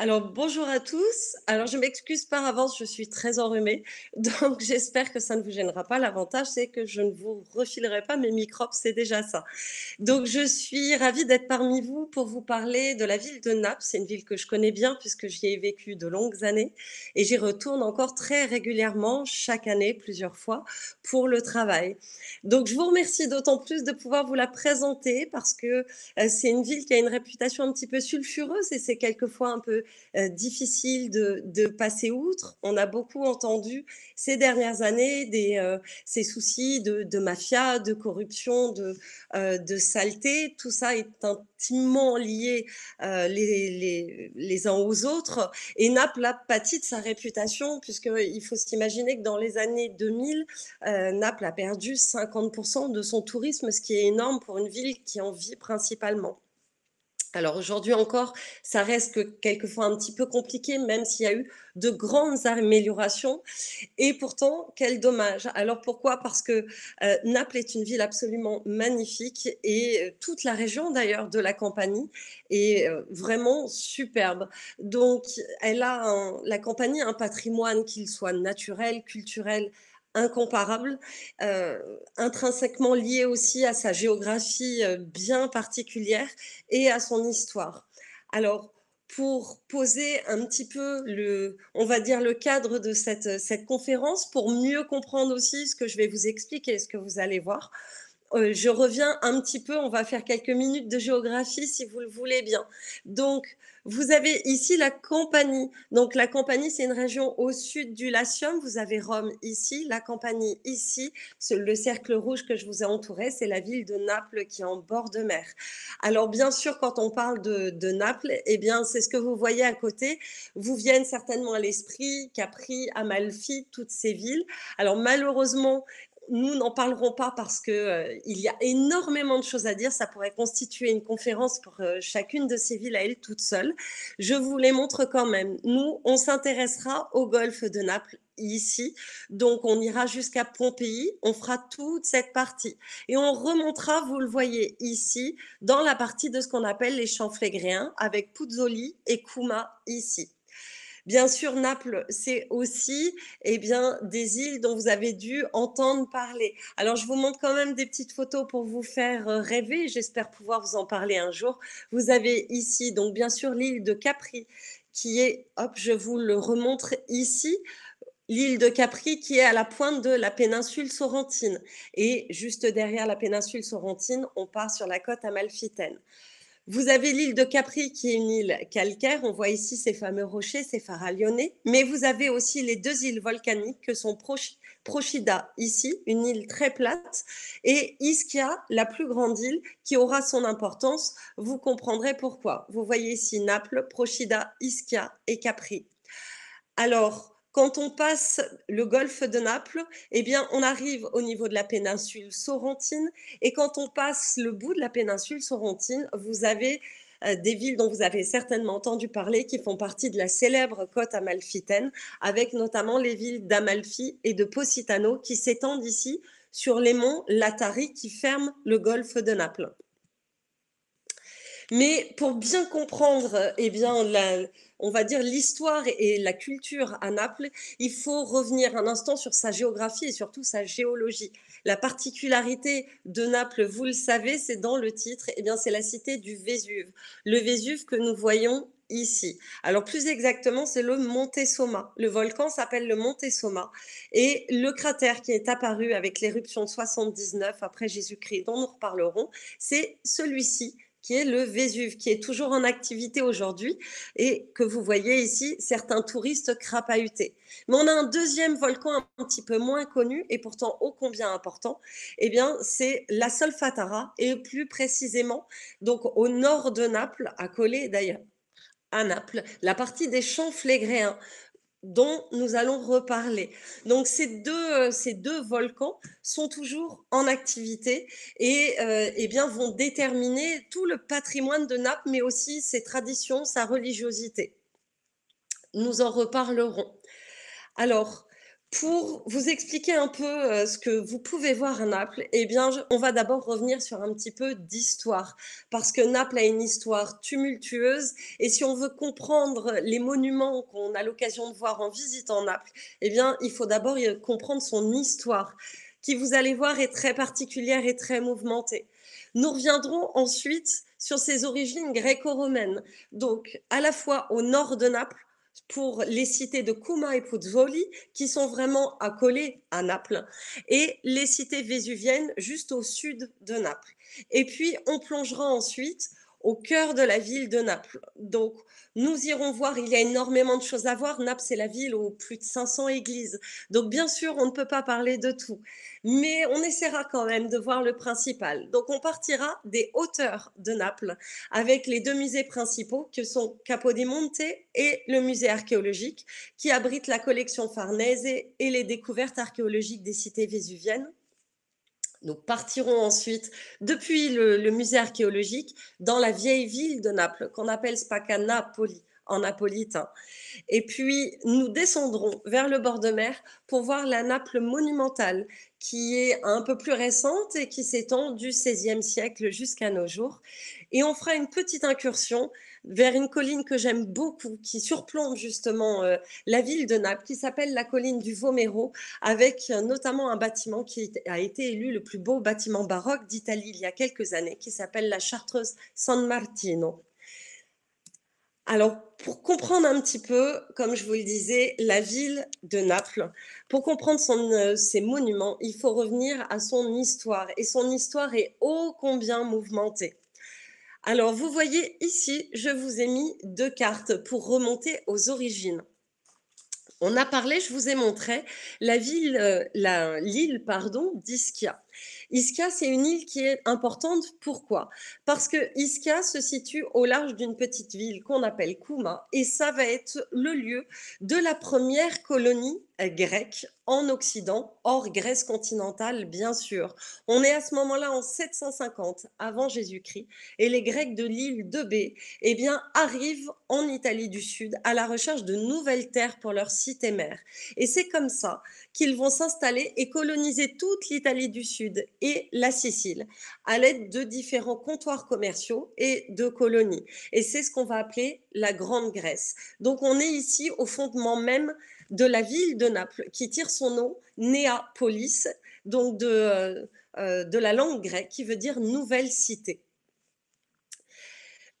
Alors, bonjour à tous. Alors, je m'excuse par avance, je suis très enrhumée. Donc, j'espère que ça ne vous gênera pas. L'avantage, c'est que je ne vous refilerai pas mes microbes, c'est déjà ça. Donc, je suis ravie d'être parmi vous pour vous parler de la ville de Naples. C'est une ville que je connais bien puisque j'y ai vécu de longues années et j'y retourne encore très régulièrement, chaque année, plusieurs fois, pour le travail. Donc, je vous remercie d'autant plus de pouvoir vous la présenter parce que euh, c'est une ville qui a une réputation un petit peu sulfureuse et c'est quelquefois un peu euh, difficile de, passer outre. On a beaucoup entendu ces dernières années euh, ces soucis de, mafia, de corruption, euh, de, saleté. Tout ça est intimement lié les, uns aux autres et Naples a pâti de sa réputation puisqu'il faut s'imaginer que dans les années 2000, Naples a perdu 50% de son tourisme, ce qui est énorme pour une ville qui en vit principalement. Alors aujourd'hui encore, ça reste quelquefois un petit peu compliqué, même s'il y a eu de grandes améliorations. Et pourtant, quel dommage. Alors pourquoi Parce que euh, Naples est une ville absolument magnifique et euh, toute la région d'ailleurs de la Campanie est euh, vraiment superbe. Donc elle a la Campanie un patrimoine, qu'il soit naturel, culturel, incomparable, euh, intrinsèquement lié aussi à sa géographie euh, bien particulière et à son histoire. Alors, pour poser un petit peu le, on va dire le cadre de cette, cette conférence, pour mieux comprendre aussi ce que je vais vous expliquer, ce que vous allez voir, euh, je reviens un petit peu, on va faire quelques minutes de géographie si vous le voulez bien. Donc, vous avez ici la Campanie. Donc, la Campanie, c'est une région au sud du Latium. Vous avez Rome ici, la Campanie ici. Le cercle rouge que je vous ai entouré, c'est la ville de Naples qui est en bord de mer. Alors, bien sûr, quand on parle de, Naples, eh bien, c'est ce que vous voyez à côté. Vous viennent certainement à l'esprit Capri, Amalfi, toutes ces villes. Alors, malheureusement, nous n'en parlerons pas parce que euh, il y a énormément de choses à dire. Ça pourrait constituer une conférence pour euh, chacune de ces villes à elle toute seule. Je vous les montre quand même. Nous, on s'intéressera au golfe de Naples ici. Donc, on ira jusqu'à Pompéi, on fera toute cette partie. Et on remontera, vous le voyez ici, dans la partie de ce qu'on appelle les champs flégréens avec Puzzoli et Kouma ici. Bien sûr, Naples, c'est aussi eh bien, des îles dont vous avez dû entendre parler. Alors, je vous montre quand même des petites photos pour vous faire euh, rêver. J'espère pouvoir vous en parler un jour. Vous avez ici, donc bien sûr, l'île de Capri, qui est, hop, je vous le remontre ici l'île de Capri qui est à la pointe de la péninsule sorrentine. Et juste derrière la péninsule sorrentine, on part sur la côte amalfitaine. Vous avez l'île de Capri qui est une île calcaire. On voit ici ces fameux rochers, ces Lyonnais. Mais vous avez aussi les deux îles volcaniques que sont Prochida, ici, une île très plate, et Ischia, la plus grande île qui aura son importance. Vous comprendrez pourquoi. Vous voyez ici Naples, Prochida, Ischia et Capri. Alors, quand on passe le golfe de Naples, eh bien, on arrive au niveau de la péninsule sorrentine. Et quand on passe le bout de la péninsule sorrentine, vous avez euh, des villes dont vous avez certainement entendu parler, qui font partie de la célèbre côte amalfitaine, avec notamment les villes d'Amalfi et de Positano, qui s'étendent ici sur les monts Latari, qui ferment le golfe de Naples. Mais pour bien comprendre eh bien, la, on va dire, l'histoire et la culture à Naples, il faut revenir un instant sur sa géographie et surtout sa géologie. La particularité de Naples, vous le savez, c'est dans le titre, eh bien c'est la cité du Vésuve. Le Vésuve que nous voyons ici. Alors plus exactement, c'est le Monte Somma. Le volcan s'appelle le Monte Somma et le cratère qui est apparu avec l'éruption de 79 après Jésus-Christ, dont nous reparlerons, c'est celui-ci qui est le Vésuve, qui est toujours en activité aujourd'hui et que vous voyez ici certains touristes crapahutés. Mais on a un deuxième volcan un petit peu moins connu et pourtant ô combien important, eh bien c'est la Solfatara et plus précisément donc au nord de Naples, à coller d'ailleurs à Naples, la partie des champs flégréens dont nous allons reparler. Donc euh, ces deux, volcans sont toujours en activité et euh, eh bien, vont déterminer tout le patrimoine de Naples, mais aussi ses traditions, sa religiosité. Nous en reparlerons. Alors, pour vous expliquer un peu euh, ce que vous pouvez voir à Naples, eh bien, on va d'abord revenir sur un petit peu d'histoire, parce que Naples a une histoire tumultueuse, et si on veut comprendre les monuments qu'on a l'occasion de voir en visitant Naples, eh bien, il faut d'abord comprendre son histoire, qui vous allez voir est très particulière et très mouvementée. Nous reviendrons ensuite sur ses origines gréco-romaines, donc à la fois au nord de Naples, pour les cités de Kuma et Puzzoli, qui sont vraiment accolées à Naples, et les cités vésuviennes juste au sud de Naples. Et puis, on plongera ensuite au cœur de la ville de Naples. Donc, nous irons voir, il y a énormément de choses à voir. Naples, c'est la ville où plus de 500 églises. Donc, bien sûr, on ne peut pas parler de tout. Mais on essaiera quand même de voir le principal. Donc, on partira des hauteurs de Naples avec les deux musées principaux que sont Capodimonte et le musée archéologique qui abrite la collection Farnese et les découvertes archéologiques des cités vésuviennes. Nous partirons ensuite depuis le, musée archéologique dans la vieille ville de Naples, qu'on appelle Spaccanapoli en napolitain. Et puis, nous descendrons vers le bord de mer pour voir la Naples monumentale, qui est un peu plus récente et qui s'étend du XVIe siècle jusqu'à nos jours. Et on fera une petite incursion vers une colline que j'aime beaucoup, qui surplombe justement euh, la ville de Naples, qui s'appelle la colline du Vomero, avec euh, notamment un bâtiment qui a été élu le plus beau bâtiment baroque d'Italie il y a quelques années, qui s'appelle la Chartreuse San Martino. Alors, pour comprendre un petit peu, comme je vous le disais, la ville de Naples, pour comprendre euh, ses monuments, il faut revenir à son histoire. Et son histoire est ô combien mouvementée. Alors, vous voyez ici, je vous ai mis deux cartes pour remonter aux origines. On a parlé, je vous ai montré la ville, euh, l'île, pardon, d'Ischia. Ischia, c'est une île qui est importante. Pourquoi Parce que isca se situe au large d'une petite ville qu'on appelle Kouma, et ça va être le lieu de la première colonie grecque en Occident, hors Grèce continentale, bien sûr. On est à ce moment-là en 750 avant Jésus-Christ, et les Grecs de l'île de B eh bien, arrivent en Italie du Sud à la recherche de nouvelles terres pour leur cité mère. Et c'est comme ça qu'ils vont s'installer et coloniser toute l'Italie du Sud et la Sicile à l'aide de différents comptoirs commerciaux et de colonies. Et c'est ce qu'on va appeler la Grande Grèce. Donc on est ici au fondement même de la ville de Naples qui tire son nom, Néapolis, donc de, euh, euh, de la langue grecque qui veut dire nouvelle cité.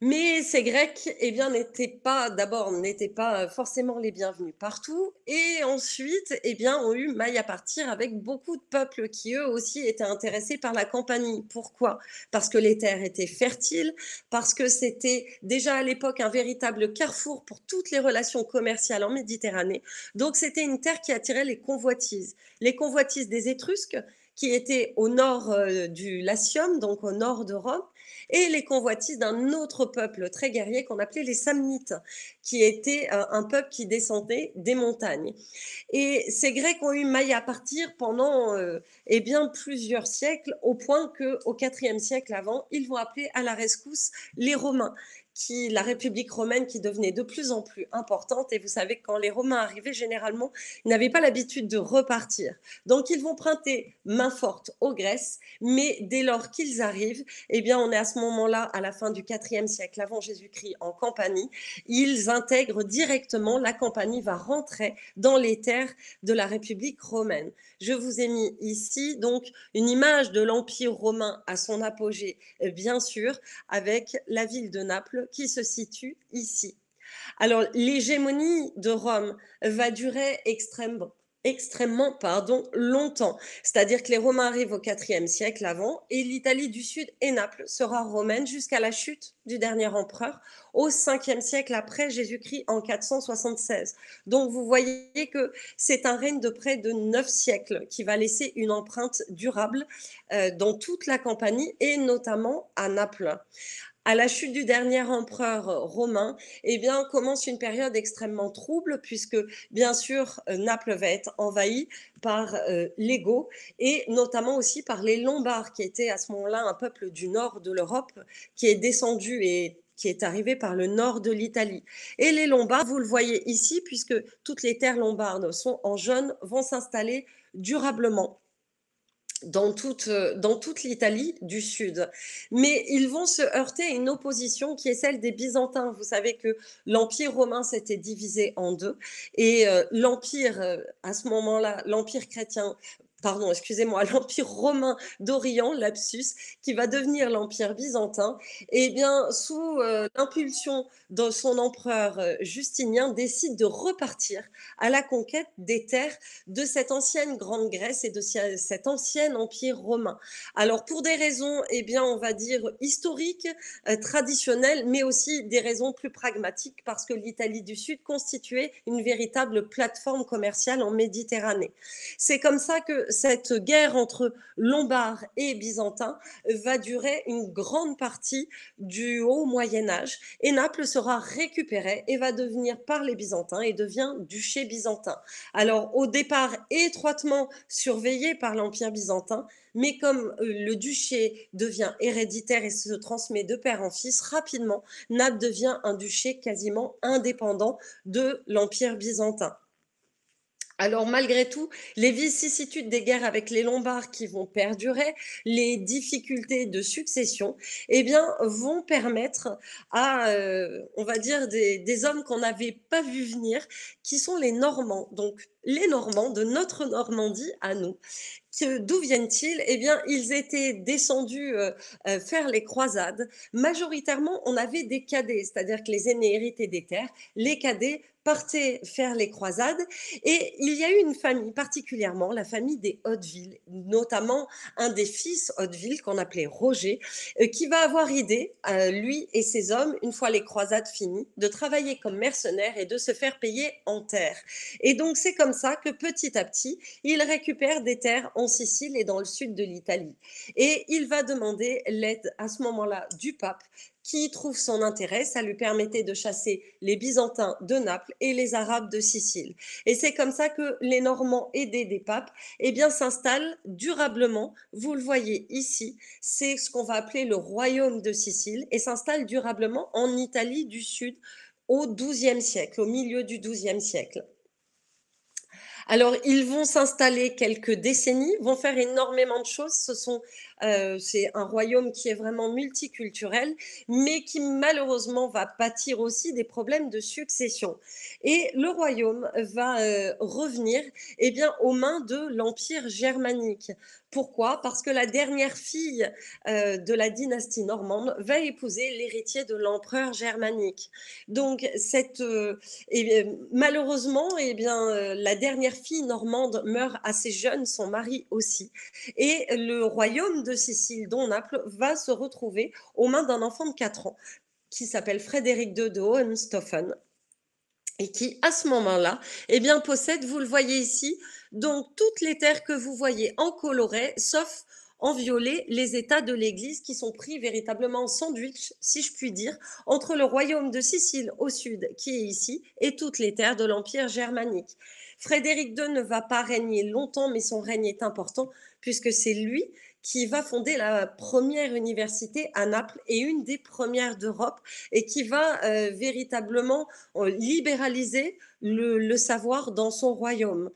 Mais ces Grecs, eh bien, n'étaient pas, d'abord, n'étaient pas euh, forcément les bienvenus partout, et ensuite, eh bien, ont eu maille à partir avec beaucoup de peuples qui, eux aussi, étaient intéressés par la campagne. Pourquoi Parce que les terres étaient fertiles, parce que c'était déjà à l'époque un véritable carrefour pour toutes les relations commerciales en Méditerranée. Donc, c'était une terre qui attirait les convoitises. Les convoitises des Étrusques, qui étaient au nord euh, du Latium, donc au nord d'Europe, et les convoitises d'un autre peuple très guerrier qu'on appelait les Samnites, qui était euh, un peuple qui descendait des montagnes. Et ces Grecs ont eu maille à partir pendant euh, eh bien, plusieurs siècles, au point qu'au IVe siècle avant, ils vont appeler à la rescousse les Romains, la République romaine qui devenait de plus en plus importante. Et vous savez, quand les Romains arrivaient, généralement, ils n'avaient pas l'habitude de repartir. Donc, ils vont prêter main forte aux Grèces, mais dès lors qu'ils arrivent, eh bien, on est à ce moment-là, à la fin du IVe siècle avant Jésus-Christ, en Campanie. Ils intègrent directement, la Campanie va rentrer dans les terres de la République romaine. Je vous ai mis ici donc une image de l'Empire romain à son apogée, bien sûr, avec la ville de Naples qui se situe ici. Alors, l'hégémonie de Rome va durer extrêmement extrêmement pardon, longtemps. C'est-à-dire que les Romains arrivent au IVe siècle avant et l'Italie du Sud et Naples sera romaine jusqu'à la chute du dernier empereur au Ve siècle après Jésus-Christ en 476. Donc vous voyez que c'est un règne de près de neuf siècles qui va laisser une empreinte durable euh, dans toute la campagne, et notamment à Naples à la chute du dernier empereur euh, romain, eh bien, commence une période extrêmement trouble puisque, bien sûr, euh, Naples va être envahie par euh, l'ego et notamment aussi par les Lombards qui étaient à ce moment-là un peuple du nord de l'Europe qui est descendu et qui est arrivé par le nord de l'Italie. Et les Lombards, vous le voyez ici, puisque toutes les terres lombardes sont en jaune, vont s'installer durablement dans toute, euh, dans toute l'Italie du Sud. Mais ils vont se heurter à une opposition qui est celle des Byzantins. Vous savez que l'Empire romain s'était divisé en deux et euh, l'Empire, euh, à ce moment-là, l'Empire chrétien pardon, excusez-moi, l'Empire romain d'Orient, lapsus, qui va devenir l'Empire byzantin, et eh bien, sous euh, l'impulsion de son empereur euh, Justinien, décide de repartir à la conquête des terres de cette ancienne Grande Grèce et de cet ancien Empire romain. Alors, pour des raisons, eh bien, on va dire historiques, euh, traditionnelles, mais aussi des raisons plus pragmatiques, parce que l'Italie du Sud constituait une véritable plateforme commerciale en Méditerranée. C'est comme ça que cette guerre entre Lombards et Byzantins va durer une grande partie du haut Moyen Âge et Naples sera récupérée et va devenir par les Byzantins et devient duché byzantin. Alors au départ étroitement surveillé par l'Empire byzantin, mais comme euh, le duché devient héréditaire et se transmet de père en fils, rapidement, Naples devient un duché quasiment indépendant de l'Empire byzantin. Alors malgré tout, les vicissitudes des guerres avec les Lombards qui vont perdurer, les difficultés de succession, eh bien, vont permettre à, euh, on va dire, des, hommes qu'on n'avait pas vu venir, qui sont les Normands. Donc les Normands de notre Normandie à nous. D'où viennent-ils Eh bien, ils étaient descendus euh, euh, faire les croisades. Majoritairement, on avait des cadets, c'est-à-dire que les aînés héritaient des terres. Les cadets partaient faire les croisades. Et il y a eu une famille, particulièrement la famille des Hauteville, notamment un des fils Hauteville qu'on appelait Roger, euh, qui va avoir idée, euh, lui et ses hommes, une fois les croisades finies, de travailler comme mercenaires et de se faire payer en terre. Et donc c'est comme ça que petit à petit, il récupère des terres en Sicile et dans le sud de l'Italie. Et il va demander l'aide à ce moment-là du pape qui y trouve son intérêt. Ça lui permettait de chasser les Byzantins de Naples et les Arabes de Sicile. Et c'est comme ça que les Normands aidés des papes eh s'installent durablement. Vous le voyez ici, c'est ce qu'on va appeler le royaume de Sicile et s'installent durablement en Italie du Sud au XIIe siècle, au milieu du XIIe siècle. Alors, ils vont s'installer quelques décennies, vont faire énormément de choses. Ce sont euh, c'est un royaume qui est vraiment multiculturel, mais qui malheureusement va pâtir aussi des problèmes de succession. Et le royaume va euh, revenir eh bien, aux mains de l'Empire germanique. Pourquoi Parce que la dernière fille euh, de la dynastie normande va épouser l'héritier de l'empereur germanique. Donc, cette, eh malheureusement, et eh bien, la dernière fille normande meurt assez jeune, son mari aussi. Et le royaume de Sicile, dont Naples, va se retrouver aux mains d'un enfant de 4 ans qui s'appelle Frédéric II de Hohenstaufen, et qui, à ce moment-là, eh bien, possède, vous le voyez ici, donc toutes les terres que vous voyez en coloré, sauf en violet, les états de l'Église qui sont pris véritablement en sandwich, si je puis dire, entre le royaume de Sicile au sud, qui est ici, et toutes les terres de l'Empire germanique. Frédéric II ne va pas régner longtemps, mais son règne est important, puisque c'est lui qui va fonder la première université à Naples et une des premières d'Europe et qui va euh, véritablement euh, libéraliser le, savoir dans son royaume.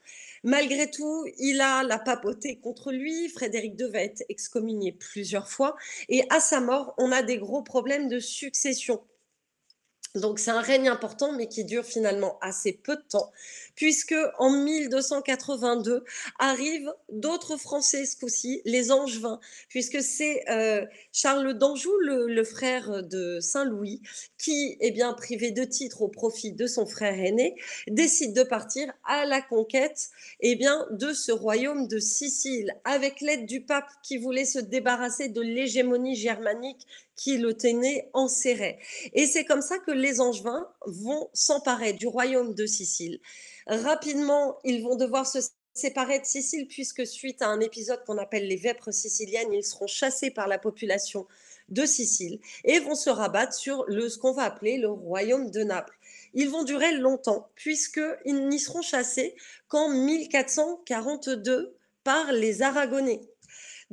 Malgré tout, il a la papauté contre lui. Frédéric II va être excommunié plusieurs fois. Et à sa mort, on a des gros problèmes de succession. Donc c'est un règne important, mais qui dure finalement assez peu de temps, puisque en 1282 arrivent d'autres Français ce coup-ci, les Angevins, puisque c'est euh, Charles d'Anjou, le, frère de Saint-Louis, qui, est eh bien, privé de titre au profit de son frère aîné, décide de partir à la conquête eh bien, de ce royaume de Sicile, avec l'aide du pape qui voulait se débarrasser de l'hégémonie germanique qui le tenait en Et c'est comme ça que les Angevins vont s'emparer du royaume de Sicile. Rapidement, ils vont devoir se séparer de Sicile, puisque suite à un épisode qu'on appelle les vêpres siciliennes, ils seront chassés par la population de Sicile et vont se rabattre sur ce qu'on va appeler le royaume de Naples. Ils vont durer longtemps, puisqu'ils n'y seront chassés qu'en 1442 par les Aragonais,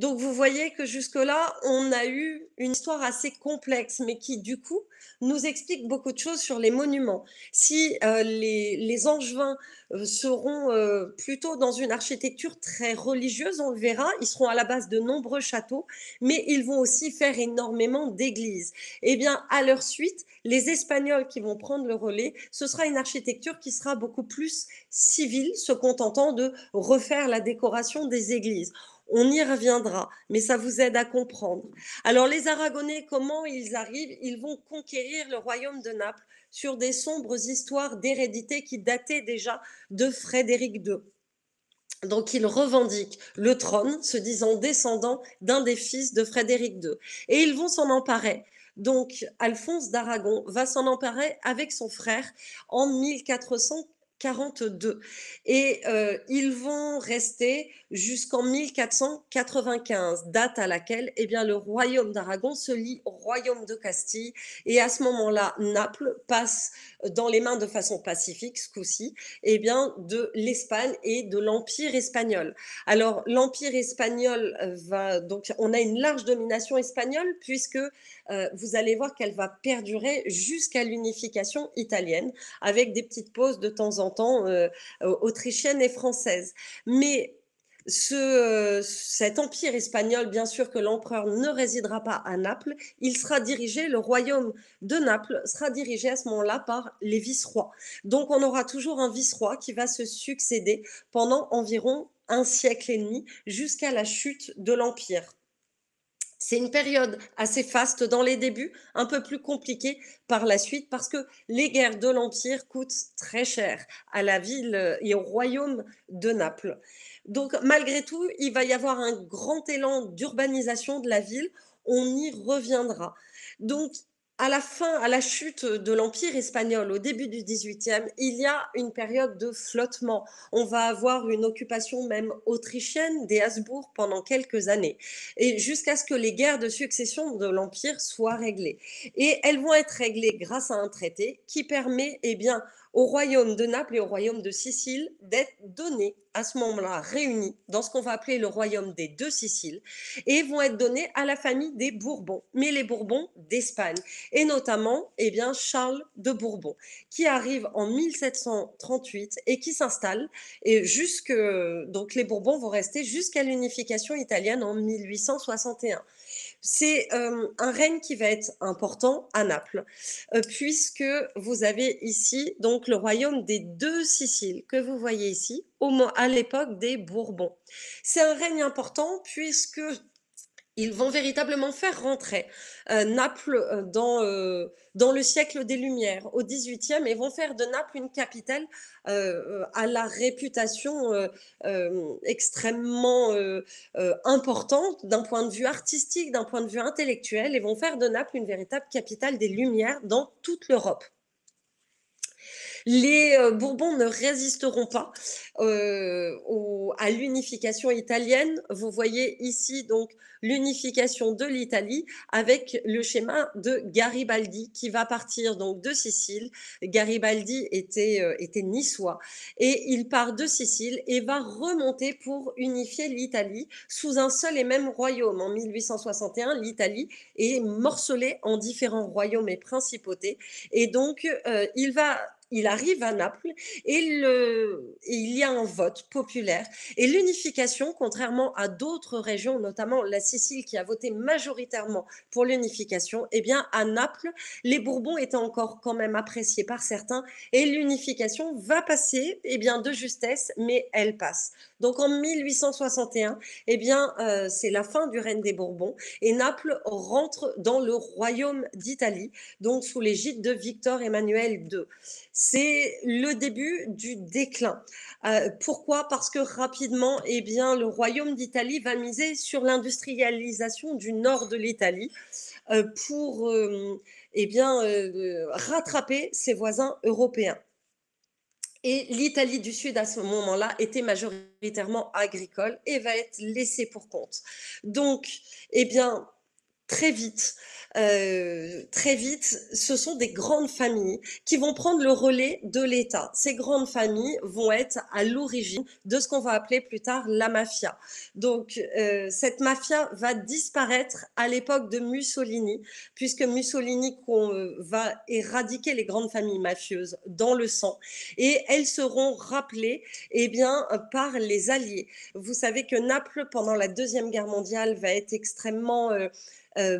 donc vous voyez que jusque-là, on a eu une histoire assez complexe, mais qui du coup nous explique beaucoup de choses sur les monuments. Si euh, les, Angevins euh, seront euh, plutôt dans une architecture très religieuse, on le verra, ils seront à la base de nombreux châteaux, mais ils vont aussi faire énormément d'églises. Eh bien, à leur suite, les Espagnols qui vont prendre le relais, ce sera une architecture qui sera beaucoup plus civile, se contentant de refaire la décoration des églises. On y reviendra, mais ça vous aide à comprendre. Alors les Aragonais, comment ils arrivent Ils vont conquérir le royaume de Naples sur des sombres histoires d'hérédité qui dataient déjà de Frédéric II. Donc ils revendiquent le trône, se disant descendants d'un des fils de Frédéric II. Et ils vont s'en emparer. Donc Alphonse d'Aragon va s'en emparer avec son frère en 1400. 42. Et euh, ils vont rester jusqu'en 1495, date à laquelle eh bien, le royaume d'Aragon se lie au royaume de Castille. Et à ce moment-là, Naples passe euh, dans les mains de façon pacifique, ce coup-ci, eh bien, de l'Espagne et de l'Empire espagnol. Alors, l'Empire espagnol euh, va... Donc, on a une large domination espagnole puisque euh, vous allez voir qu'elle va perdurer jusqu'à l'unification italienne, avec des petites pauses de temps en temps euh, autrichienne autrichiennes et françaises. Mais euh, cet empire espagnol, bien sûr que l'empereur ne résidera pas à Naples, il sera dirigé, le royaume de Naples sera dirigé à ce moment-là par les vice Donc on aura toujours un vice qui va se succéder pendant environ un siècle et demi jusqu'à la chute de l'empire. C'est une période assez faste dans les débuts, un peu plus compliquée par la suite parce que les guerres de l'Empire coûtent très cher à la ville et au royaume de Naples. Donc malgré tout, il va y avoir un grand élan d'urbanisation de la ville. On y reviendra. Donc à la fin, à la chute de l'Empire espagnol, au début du XVIIIe, il y a une période de flottement. On va avoir une occupation même autrichienne des Habsbourg pendant quelques années, et jusqu'à ce que les guerres de succession de l'Empire soient réglées. Et elles vont être réglées grâce à un traité qui permet, eh bien, au royaume de Naples et au royaume de Sicile d'être donnés à ce moment-là réunis dans ce qu'on va appeler le royaume des deux Siciles et vont être donnés à la famille des Bourbons, mais les Bourbons d'Espagne et notamment eh bien Charles de Bourbon qui arrive en 1738 et qui s'installe et jusque donc les Bourbons vont rester jusqu'à l'unification italienne en 1861. C'est euh, un règne qui va être important à Naples, euh, puisque vous avez ici donc le royaume des deux Siciles que vous voyez ici, au, à l'époque des Bourbons. C'est un règne important puisque ils vont véritablement faire rentrer euh, Naples euh, euh, dans, le siècle des Lumières, au XVIIIe, et vont faire de Naples une capitale à la réputation extrêmement importante d'un point de vue artistique, d'un point de vue intellectuel, et vont faire de Naples une véritable capitale des Lumières dans toute l'Europe les euh, Bourbons ne résisteront pas euh, à l'unification italienne. Vous voyez ici donc l'unification de l'Italie avec le schéma de Garibaldi qui va partir donc de Sicile. Garibaldi était, euh, était niçois et il part de Sicile et va remonter pour unifier l'Italie sous un seul et même royaume. En 1861, l'Italie est morcelée en différents royaumes et principautés et donc il va il arrive à Naples et, il y a un vote populaire. Et l'unification, contrairement à d'autres régions, notamment la Sicile qui a voté majoritairement pour l'unification, eh bien à Naples, les Bourbons étaient encore quand même appréciés par certains et l'unification va passer eh bien, de justesse, mais elle passe. Donc en 1861, eh bien, euh, c'est la fin du règne des Bourbons et Naples rentre dans le royaume d'Italie, donc sous l'égide de Victor Emmanuel II. C'est le début du déclin. Euh, pourquoi Parce que rapidement, eh bien, le royaume d'Italie va miser sur l'industrialisation du nord de l'Italie euh, pour eh bien, rattraper ses voisins européens. Et l'Italie du Sud, à ce moment-là, était majoritairement agricole et va être laissée pour compte. Donc, eh bien, très vite, euh, très vite, ce sont des grandes familles qui vont prendre le relais de l'État. Ces grandes familles vont être à l'origine de ce qu'on va appeler plus tard la mafia. Donc euh, cette mafia va disparaître à l'époque de Mussolini, puisque Mussolini euh, va éradiquer les grandes familles mafieuses dans le sang, et elles seront rappelées eh bien, par les Alliés. Vous savez que Naples, pendant la Deuxième Guerre mondiale, va être extrêmement... Euh,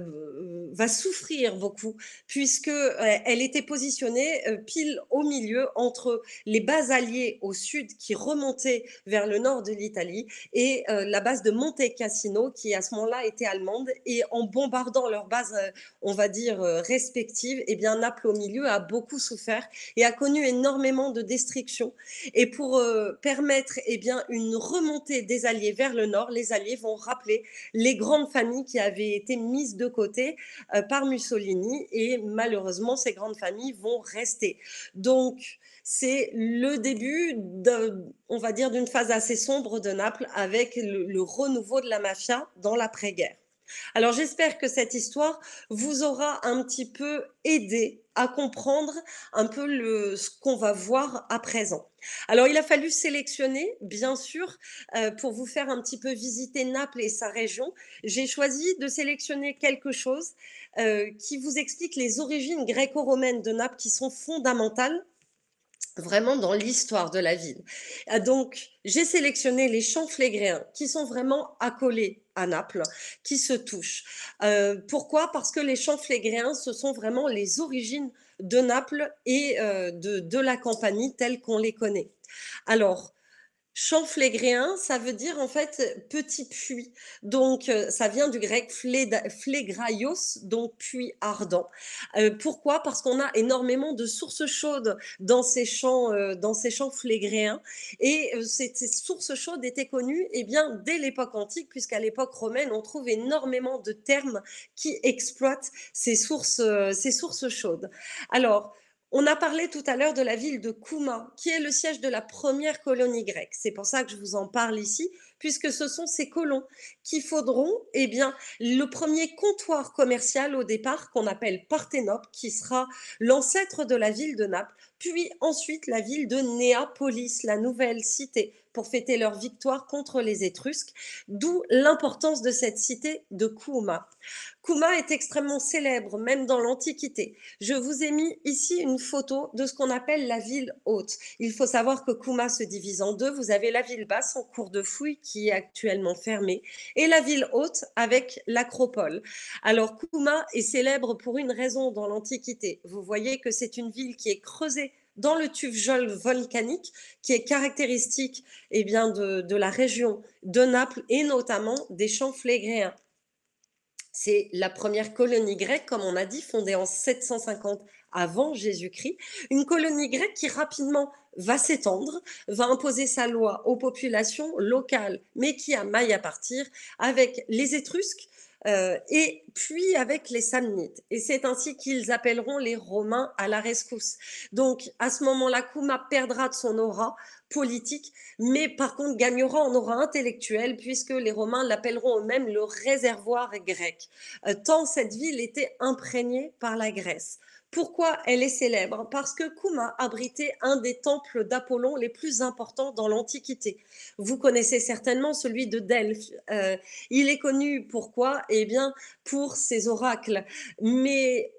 va souffrir beaucoup, puisque euh, elle était positionnée euh, pile au milieu entre les bases alliées au sud qui remontaient vers le nord de l'Italie et la base de Monte Cassino qui à ce moment-là était allemande et en bombardant leurs bases, on va dire respectives, eh bien Naples au milieu a beaucoup souffert et a connu énormément de destructions Et pour permettre eh bien, une remontée des Alliés vers le nord, les Alliés vont rappeler les grandes familles qui avaient été mises de côté euh, par Mussolini et malheureusement ces grandes familles vont rester. Donc c'est le début, on va dire, d'une phase assez sombre de Naples avec le renouveau de la mafia dans l'après-guerre. Alors j'espère que cette histoire vous aura un petit peu aidé à comprendre un peu ce qu'on va voir à présent. Alors il a fallu sélectionner, bien sûr, euh, pour vous faire un petit peu visiter Naples et sa région. J'ai choisi de sélectionner quelque chose euh, qui vous explique les origines gréco-romaines de Naples qui sont fondamentales vraiment dans l'histoire de la ville. Ah, donc, j'ai sélectionné les champs flégréens qui sont vraiment accolés à Naples, qui se touchent. Euh, pourquoi Parce que les champs flégréens, ce sont vraiment les origines de Naples et euh, de, la campagne telle qu'on les connaît. Alors, phlégréen, ça veut dire en fait petit puits. Donc euh, ça vient du grec phlégraios, donc puits ardent. Euh, pourquoi Parce qu'on a énormément de sources chaudes dans ces champs, euh, dans ces champs flégréens. Et ces, sources chaudes étaient connues eh bien, dès l'époque antique, puisqu'à l'époque romaine, on trouve énormément de termes qui exploitent ces sources, ces sources chaudes. Alors, on a parlé tout à l'heure de la ville de Kouma, qui est le siège de la première colonie grecque. C'est pour ça que je vous en parle ici, puisque ce sont ces colons qui faudront eh bien, le premier comptoir commercial au départ qu'on appelle Parthénope, qui sera l'ancêtre de la ville de Naples, puis ensuite la ville de Néapolis, la nouvelle cité pour fêter leur victoire contre les Étrusques, d'où l'importance de cette cité de Kouma. Kouma est extrêmement célèbre, même dans l'Antiquité. Je vous ai mis ici une photo de ce qu'on appelle la ville haute. Il faut savoir que Kouma se divise en deux. Vous avez la ville basse en cours de fouille qui est actuellement fermée et la ville haute avec l'acropole. Alors Kouma est célèbre pour une raison dans l'Antiquité. Vous voyez que c'est une ville qui est creusée dans le tufjol volcanique qui est caractéristique et eh bien, de, de, la région de Naples et notamment des champs flégréens. C'est la première colonie grecque, comme on a dit, fondée en 750 avant Jésus-Christ. Une colonie grecque qui rapidement va s'étendre, va imposer sa loi aux populations locales, mais qui a maille à partir avec les Étrusques, euh, et puis avec les Samnites. Et c'est ainsi qu'ils appelleront les Romains à la rescousse. Donc à ce moment-là, Kouma perdra de son aura politique, mais par contre gagnera en aura intellectuelle, puisque les Romains l'appelleront eux-mêmes le réservoir grec. Euh, tant cette ville était imprégnée par la Grèce. Pourquoi elle est célèbre Parce que Kouma abritait un des temples d'Apollon les plus importants dans l'Antiquité. Vous connaissez certainement celui de Delphes. Euh, il est connu pourquoi Eh bien, pour ses oracles. Mais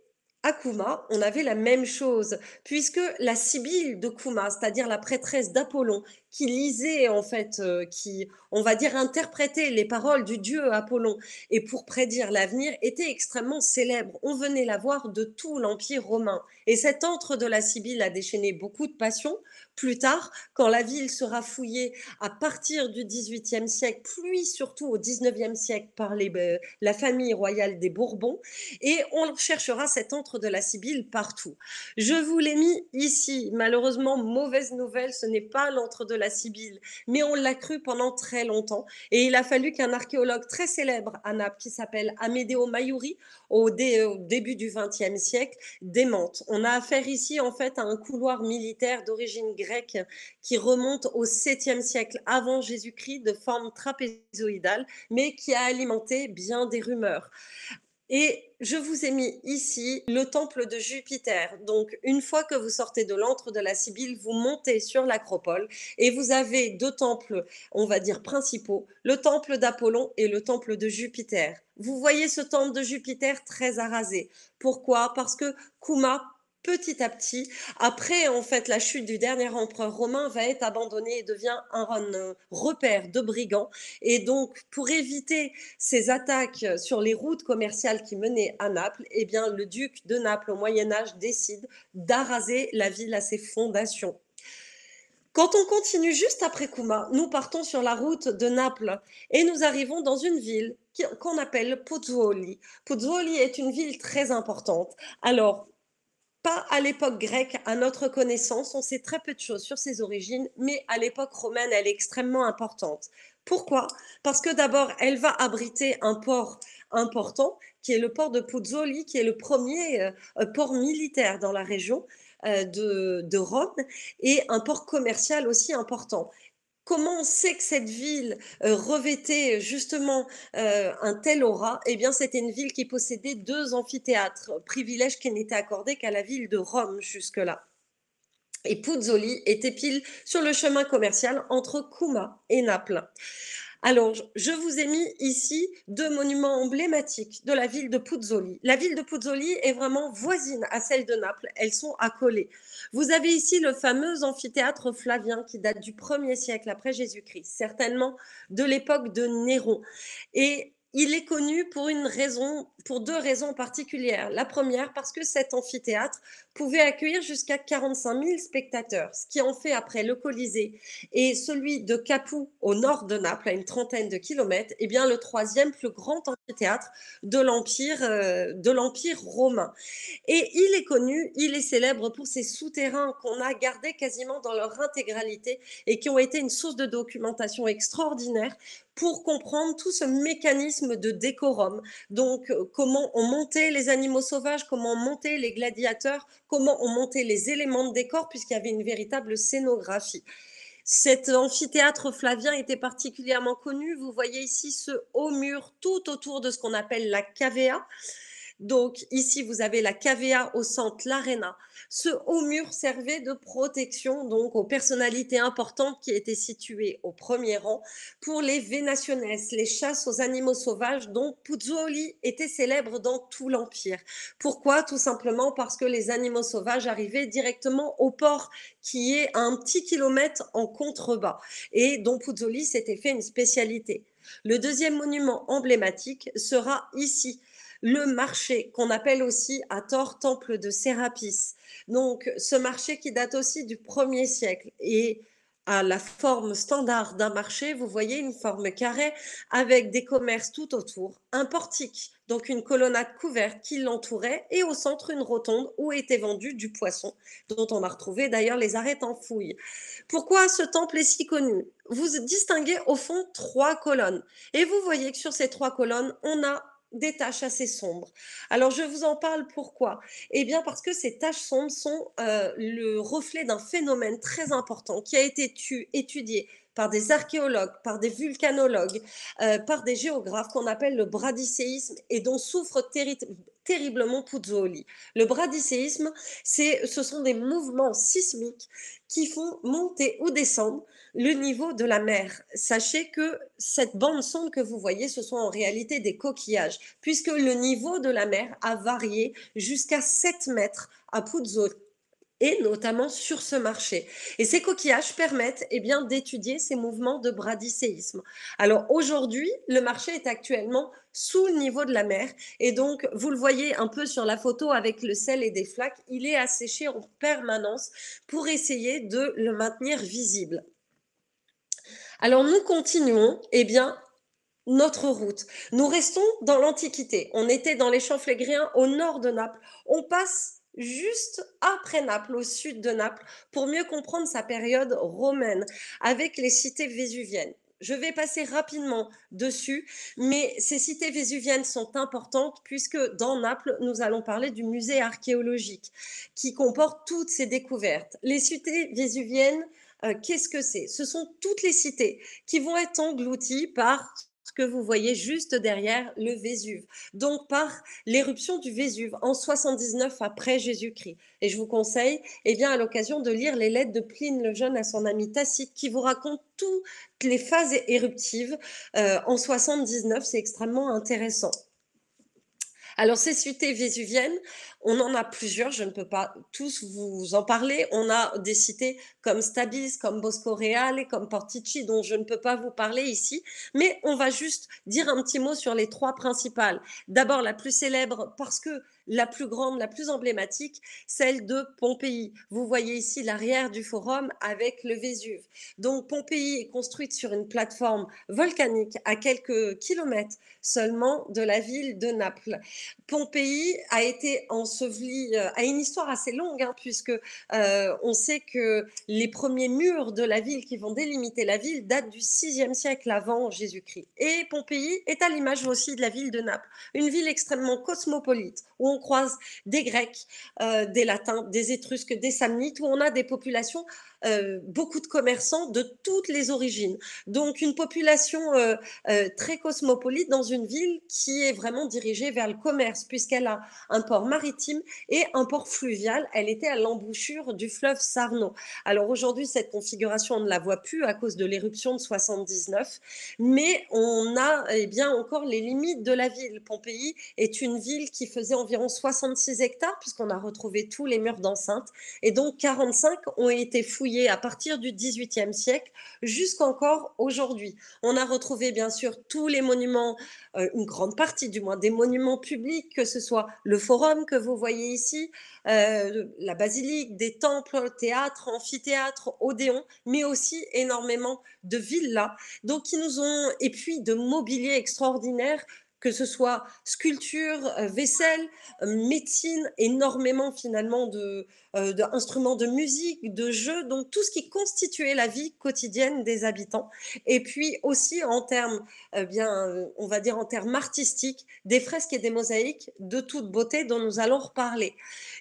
à Kouma, on avait la même chose, puisque la Sibylle de Kouma, c'est-à-dire la prêtresse d'Apollon, qui lisait en fait, euh, qui, on va dire, interprétait les paroles du dieu Apollon et pour prédire l'avenir était extrêmement célèbre. On venait la voir de tout l'Empire romain. Et cet antre de la Sibylle a déchaîné beaucoup de passions. Plus tard, quand la ville sera fouillée à partir du XVIIIe siècle, puis surtout au XIXe siècle par euh, la famille royale des Bourbons, et on cherchera cet antre de la Sibylle partout. Je vous l'ai mis ici. Malheureusement, mauvaise nouvelle, ce n'est pas l'antre de la Sibylle, mais on l'a cru pendant très longtemps. Et il a fallu qu'un archéologue très célèbre à Naples, qui s'appelle Amedeo Maiuri, au, euh, début du 20e siècle, démente. On a affaire ici en fait à un couloir militaire d'origine grecque qui remonte au 7e siècle avant Jésus-Christ, de forme trapézoïdale, mais qui a alimenté bien des rumeurs. Et je vous ai mis ici le temple de Jupiter. Donc, une fois que vous sortez de l'antre de la Sibylle, vous montez sur l'acropole et vous avez deux temples, on va dire principaux, le temple d'Apollon et le temple de Jupiter. Vous voyez ce temple de Jupiter très arasé. Pourquoi Parce que Kuma petit à petit. Après, en fait, la chute du dernier empereur romain va être abandonnée et devient un, euh, repère de brigands. Et donc, pour éviter ces attaques sur les routes commerciales qui menaient à Naples, eh bien, le duc de Naples au Moyen Âge décide d'araser la ville à ses fondations. Quand on continue juste après kuma nous partons sur la route de Naples et nous arrivons dans une ville qu'on appelle Pozzuoli. Pozzuoli est une ville très importante. Alors, pas à l'époque grecque, à notre connaissance, on sait très peu de choses sur ses origines, mais à l'époque romaine, elle est extrêmement importante. Pourquoi Parce que d'abord, elle va abriter un port important, qui est le port de Puzzoli, qui est le premier euh, port militaire dans la région euh, de, de Rome, et un port commercial aussi important comment on sait que cette ville euh, revêtait euh, justement euh, un tel aura Eh bien, c'était une ville qui possédait deux amphithéâtres, privilège qui n'était accordé qu'à la ville de Rome jusque-là. Et Puzzoli était pile sur le chemin commercial entre Kuma et Naples. Alors, je vous ai mis ici deux monuments emblématiques de la ville de Puzzoli. La ville de Puzzoli est vraiment voisine à celle de Naples. Elles sont accolées. Vous avez ici le fameux amphithéâtre flavien qui date du 1er siècle après Jésus-Christ, certainement de l'époque de Néron. Et il est connu pour une raison, pour deux raisons particulières. La première, parce que cet amphithéâtre pouvait accueillir jusqu'à 45 000 spectateurs, ce qui en fait après le Colisée et celui de Capoue au nord de Naples, à une trentaine de kilomètres, eh bien le troisième plus grand amphithéâtre de l'Empire, euh, de l'Empire romain. Et il est connu, il est célèbre pour ses souterrains qu'on a gardés quasiment dans leur intégralité et qui ont été une source de documentation extraordinaire pour comprendre tout ce mécanisme de décorum. Donc, euh, comment on monté les animaux sauvages, comment on montait les gladiateurs, comment on monté les éléments de décor, puisqu'il y avait une véritable scénographie. Cet amphithéâtre flavien était particulièrement connu. Vous voyez ici ce haut mur tout autour de ce qu'on appelle la cavea. Donc ici, vous avez la cavea au centre, l'arena. Ce haut mur servait de protection donc aux personnalités importantes qui étaient situées au premier rang pour les vénationnes, les chasses aux animaux sauvages dont Puzzoli était célèbre dans tout l'Empire. Pourquoi Tout simplement parce que les animaux sauvages arrivaient directement au port qui est un petit kilomètre en contrebas et dont Puzzoli s'était fait une spécialité. Le deuxième monument emblématique sera ici, le marché qu'on appelle aussi à tort temple de Sérapis. Donc ce marché qui date aussi du 1er siècle et à la forme standard d'un marché, vous voyez une forme carrée avec des commerces tout autour, un portique, donc une colonnade couverte qui l'entourait et au centre une rotonde où était vendu du poisson, dont on a retrouvé d'ailleurs les arêtes en fouille. Pourquoi ce temple est si connu Vous distinguez au fond trois colonnes et vous voyez que sur ces trois colonnes, on a des tâches assez sombres. Alors je vous en parle pourquoi Eh bien parce que ces tâches sombres sont euh, le reflet d'un phénomène très important qui a été étudié par des archéologues, par des vulcanologues, euh, par des géographes qu'on appelle le bradicéisme et dont souffrent territoires terriblement Puzzoli. Le bradicéisme, c'est, ce sont des mouvements sismiques qui font monter ou descendre le niveau de la mer. Sachez que cette bande sonde que vous voyez, ce sont en réalité des coquillages, puisque le niveau de la mer a varié jusqu'à 7 mètres à Puzzoli et notamment sur ce marché. Et ces coquillages permettent eh bien d'étudier ces mouvements de bradicéisme. Alors aujourd'hui, le marché est actuellement sous le niveau de la mer. Et donc, vous le voyez un peu sur la photo avec le sel et des flaques, il est asséché en permanence pour essayer de le maintenir visible. Alors, nous continuons, eh bien, notre route. Nous restons dans l'Antiquité. On était dans les champs flégriens au nord de Naples. On passe juste après Naples, au sud de Naples, pour mieux comprendre sa période romaine, avec les cités vésuviennes. Je vais passer rapidement dessus, mais ces cités vésuviennes sont importantes puisque dans Naples, nous allons parler du musée archéologique qui comporte toutes ces découvertes. Les cités vésuviennes, euh, qu'est-ce que c'est Ce sont toutes les cités qui vont être englouties par que vous voyez juste derrière le Vésuve. Donc par l'éruption du Vésuve en 79 après Jésus-Christ. Et je vous conseille, eh bien, à l'occasion de lire les lettres de Pline le Jeune à son ami Tacite, qui vous raconte toutes les phases éruptives euh, en 79. C'est extrêmement intéressant. Alors, ces cités vésuviennes, on en a plusieurs, je ne peux pas tous vous en parler. On a des cités comme Stabis, comme Bosco et comme Portici, dont je ne peux pas vous parler ici, mais on va juste dire un petit mot sur les trois principales. D'abord, la plus célèbre, parce que la plus grande, la plus emblématique, celle de Pompéi. Vous voyez ici l'arrière du forum avec le Vésuve. Donc Pompéi est construite sur une plateforme volcanique à quelques kilomètres seulement de la ville de Naples. Pompéi a été enseveli euh, a une histoire assez longue, puisqu'on hein, puisque euh, on sait que les premiers murs de la ville qui vont délimiter la ville datent du 6 siècle avant Jésus-Christ. Et Pompéi est à l'image aussi de la ville de Naples, une ville extrêmement cosmopolite, croise des Grecs, euh, des Latins, des Étrusques, des Samnites, où on a des populations euh, beaucoup de commerçants de toutes les origines. Donc une population euh, euh, très cosmopolite dans une ville qui est vraiment dirigée vers le commerce, puisqu'elle a un port maritime et un port fluvial. Elle était à l'embouchure du fleuve Sarno. Alors aujourd'hui, cette configuration, on ne la voit plus à cause de l'éruption de 79, mais on a eh bien, encore les limites de la ville. Pompéi est une ville qui faisait environ 66 hectares, puisqu'on a retrouvé tous les murs d'enceinte, et donc 45 ont été fouillés à partir du XVIIIe siècle jusqu'encore aujourd'hui. On a retrouvé bien sûr tous les monuments, euh, une grande partie du moins des monuments publics, que ce soit le forum que vous voyez ici, euh, la basilique, des temples, théâtres, amphithéâtres, odéons, mais aussi énormément de villas, donc ils nous ont, et puis de mobilier extraordinaire que ce soit sculpture, euh, vaisselle, médecine, énormément finalement de, euh, d'instruments de musique, de jeux, donc tout ce qui constituait la vie quotidienne des habitants. Et puis aussi en termes, eh bien, on va dire en termes artistiques, des fresques et des mosaïques de toute beauté dont nous allons reparler.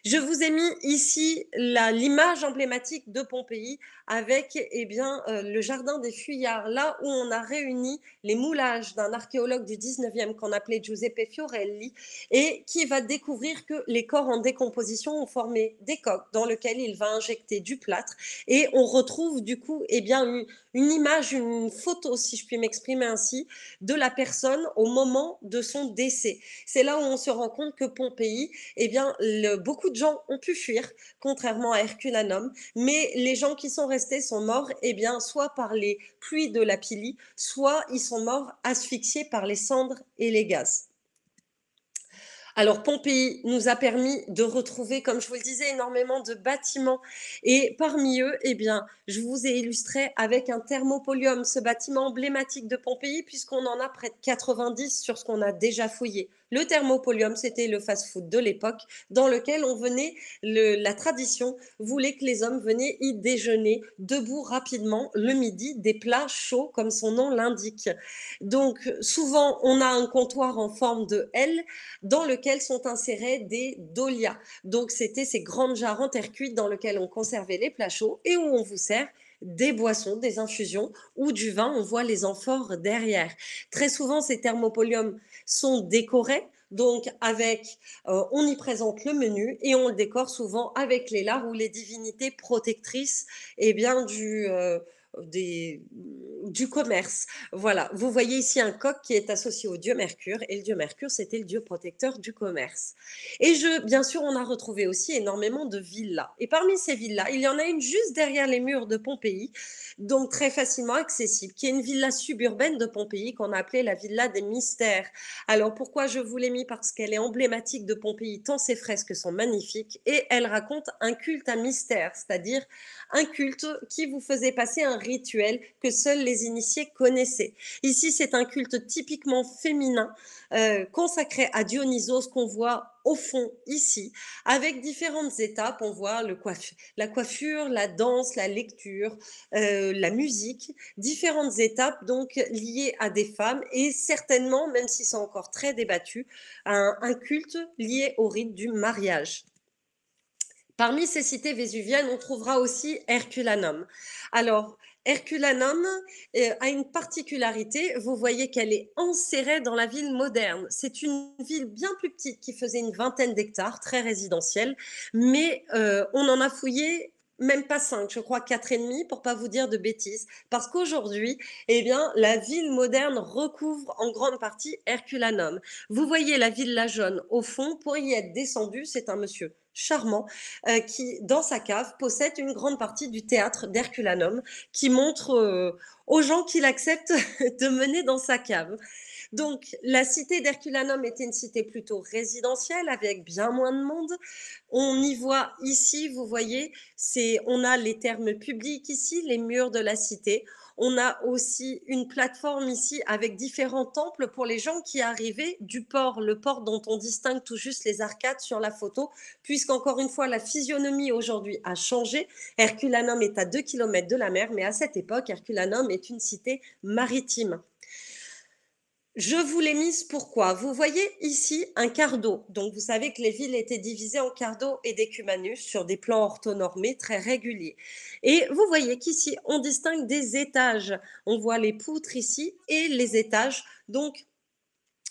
Je vous ai mis ici l'image emblématique de Pompéi avec eh bien, euh, le jardin des Fuyards, là où on a réuni les moulages d'un archéologue du 19e qu'on appelait Giuseppe Fiorelli et qui va découvrir que les corps en décomposition ont formé des coques dans lequel il va injecter du plâtre. Et on retrouve du coup eh bien, une, image, une photo, si je puis m'exprimer ainsi, de la personne au moment de son décès. C'est là où on se rend compte que Pompéi, eh bien, beaucoup de gens ont pu fuir, contrairement à Herculanum, mais les gens qui sont restés sont morts, eh bien, soit par les pluies de la Pili, soit ils sont morts asphyxiés par les cendres et les gaz. Alors Pompéi nous a permis de retrouver, comme je vous le disais, énormément de bâtiments. Et parmi eux, eh bien, je vous ai illustré avec un thermopolium ce bâtiment emblématique de Pompéi, puisqu'on en a près de 90 sur ce qu'on a déjà fouillé. Le thermopolium, c'était le fast-food de l'époque dans lequel on venait, la tradition voulait que les hommes venaient y déjeuner debout rapidement le midi, des plats chauds comme son nom l'indique. Donc souvent, on a un comptoir en forme de L dans lequel sont insérés des dolia. Donc c'était ces grandes jarres en terre cuite dans lesquelles on conservait les plats chauds et où on vous sert des boissons, des infusions ou du vin. On voit les amphores derrière. Très souvent, ces thermopoliums sont décorés. Donc, avec, euh, on y présente le menu et on le décore souvent avec les larves ou les divinités protectrices et eh bien, du, euh, du commerce. Voilà, vous voyez ici un coq qui est associé au dieu Mercure, et le dieu Mercure, c'était le dieu protecteur du commerce. Et je, bien sûr, on a retrouvé aussi énormément de villas. Et parmi ces villas, il y en a une juste derrière les murs de Pompéi, donc très facilement accessible, qui est une villa suburbaine de Pompéi qu'on a appelée la villa des mystères. Alors pourquoi je vous l'ai mis Parce qu'elle est emblématique de Pompéi, tant ses fresques sont magnifiques, et elle raconte un culte à mystère, c'est-à-dire un culte qui vous faisait passer un rituel que seuls les initiés connaissaient. Ici, c'est un culte typiquement féminin euh, consacré à Dionysos qu'on voit au fond ici, avec différentes étapes. On voit le la coiffure, la danse, la lecture, euh, la musique, différentes étapes donc liées à des femmes et certainement, même si c'est encore très débattu, un, un culte lié au rite du mariage. Parmi ces cités vésuviennes, on trouvera aussi Herculanum. Alors, Herculanum euh, a une particularité, vous voyez qu'elle est enserrée dans la ville moderne. C'est une ville bien plus petite qui faisait une vingtaine d'hectares, très résidentielle, mais euh, on en a fouillé même pas 5, je crois 4,5 pour pas vous dire de bêtises. Parce qu'aujourd'hui, eh bien, la ville moderne recouvre en grande partie Herculanum. Vous voyez la ville La Jaune au fond, pour y être descendu, c'est un monsieur charmant euh, qui, dans sa cave, possède une grande partie du théâtre d'Herculanum qui montre euh, aux gens qu'il accepte de mener dans sa cave. Donc, la cité d'Herculanum était une cité plutôt résidentielle avec bien moins de monde. On y voit ici, vous voyez, on a les termes publics ici, les murs de la cité. On a aussi une plateforme ici avec différents temples pour les gens qui arrivaient du port, le port dont on distingue tout juste les arcades sur la photo, puisqu'encore une fois, la physionomie aujourd'hui a changé. Herculanum est à 2 km de la mer, mais à cette époque, Herculanum est une cité maritime. Je vous l'ai mise pourquoi Vous voyez ici un cardo. Donc vous savez que les villes étaient divisées en cardo et décumanus sur des plans orthonormés très réguliers. Et vous voyez qu'ici, on distingue des étages. On voit les poutres ici et les étages. Donc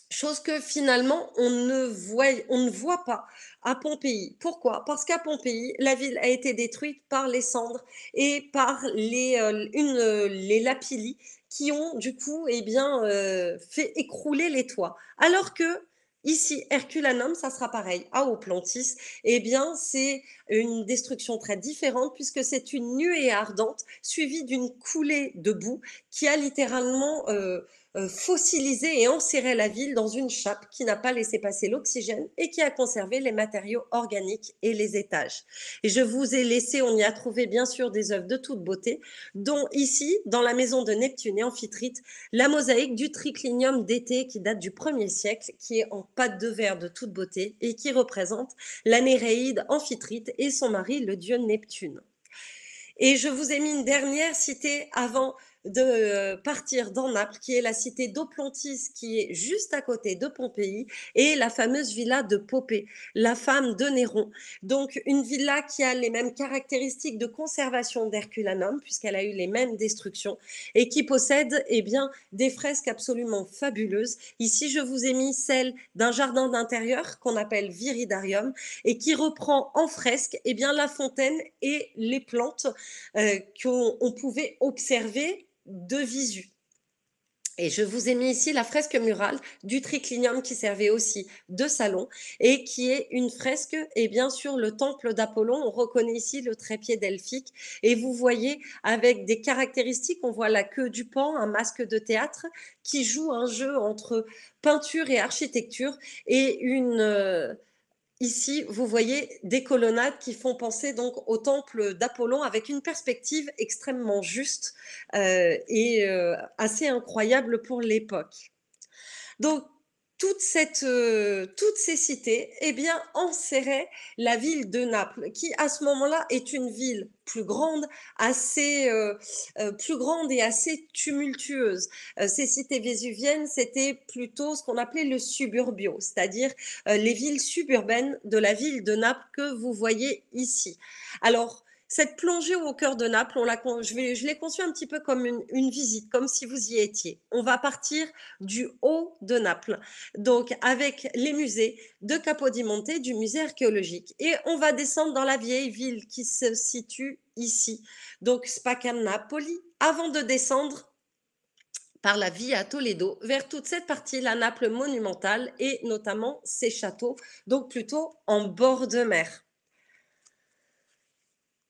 chose que finalement on ne voit, on ne voit pas à Pompéi. Pourquoi Parce qu'à Pompéi, la ville a été détruite par les cendres et par les, euh, euh, les qui ont du coup eh bien, euh, fait écrouler les toits. Alors que Ici, Herculanum, ça sera pareil. À Oplantis, eh bien, c'est une destruction très différente puisque c'est une nuée ardente suivie d'une coulée de boue qui a littéralement euh, euh, fossilisé et enserré la ville dans une chape qui n'a pas laissé passer l'oxygène et qui a conservé les matériaux organiques et les étages. Et je vous ai laissé, on y a trouvé bien sûr des œuvres de toute beauté, dont ici, dans la maison de Neptune et Amphitrite, la mosaïque du triclinium d'été qui date du 1er siècle, qui est en pâte de verre de toute beauté et qui représente la Néréide Amphitrite et son mari, le dieu Neptune. Et je vous ai mis une dernière citée avant de partir dans Naples, qui est la cité d'Oplontis, qui est juste à côté de Pompéi, et la fameuse villa de Popée, la femme de Néron. Donc une villa qui a les mêmes caractéristiques de conservation d'Herculanum, puisqu'elle a eu les mêmes destructions, et qui possède eh bien, des fresques absolument fabuleuses. Ici, je vous ai mis celle d'un jardin d'intérieur qu'on appelle Viridarium, et qui reprend en fresque eh bien, la fontaine et les plantes qu'on pouvait observer de visu. Et je vous ai mis ici la fresque murale du triclinium qui servait aussi de salon et qui est une fresque, et eh bien sûr, le temple d'Apollon. On reconnaît ici le trépied delphique et vous voyez avec des caractéristiques, on voit la queue du pan, un masque de théâtre qui joue un jeu entre peinture et architecture et une... Euh, Ici, vous voyez des colonnades qui font penser donc au temple d'Apollon avec une perspective extrêmement juste euh, et euh, assez incroyable pour l'époque. Donc, cette, euh, toutes ces cités eh bien, enserraient la ville de Naples, qui à ce moment-là est une ville plus grande, assez euh, euh, plus grande et assez tumultueuse. ces cités vésuviennes, c'était plutôt ce qu'on appelait le suburbio, c'est-à-dire les villes suburbaines de la ville de Naples que vous voyez ici. Alors, cette plongée au cœur de Naples, on je, l'ai conçue un petit peu comme une, visite, comme si vous y étiez. On va partir du haut de Naples, donc avec les musées de Capodimonte, du musée archéologique. Et on va descendre dans la vieille ville qui se situe ici, donc Spacanapoli, Napoli, avant de descendre par la Via Toledo vers toute cette partie, la Naples monumentale et notamment ses châteaux, donc plutôt en bord de mer.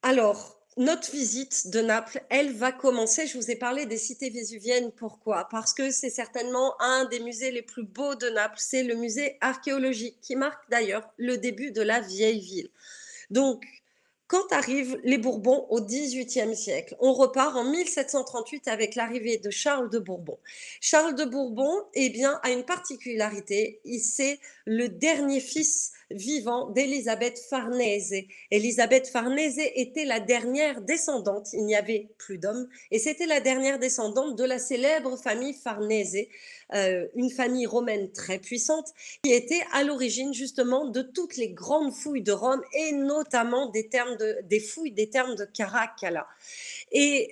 Alors, notre visite de Naples, elle va commencer. Je vous ai parlé des cités vésuviennes. Pourquoi Parce que c'est certainement un des musées les plus beaux de Naples. C'est le musée archéologique qui marque d'ailleurs le début de la vieille ville. Donc, quand arrivent les Bourbons au XVIIIe siècle, on repart en 1738 avec l'arrivée de Charles de Bourbon. Charles de Bourbon, eh bien, a une particularité. Il s'est le dernier fils vivant d'Elisabeth Farnese. Elisabeth Farnese était la dernière descendante, il n'y avait plus d'hommes, et c'était la dernière descendante de la célèbre famille Farnese, euh, une famille romaine très puissante, qui était à l'origine justement de toutes les grandes fouilles de Rome, et notamment des, termes de, des fouilles des termes de Caracalla et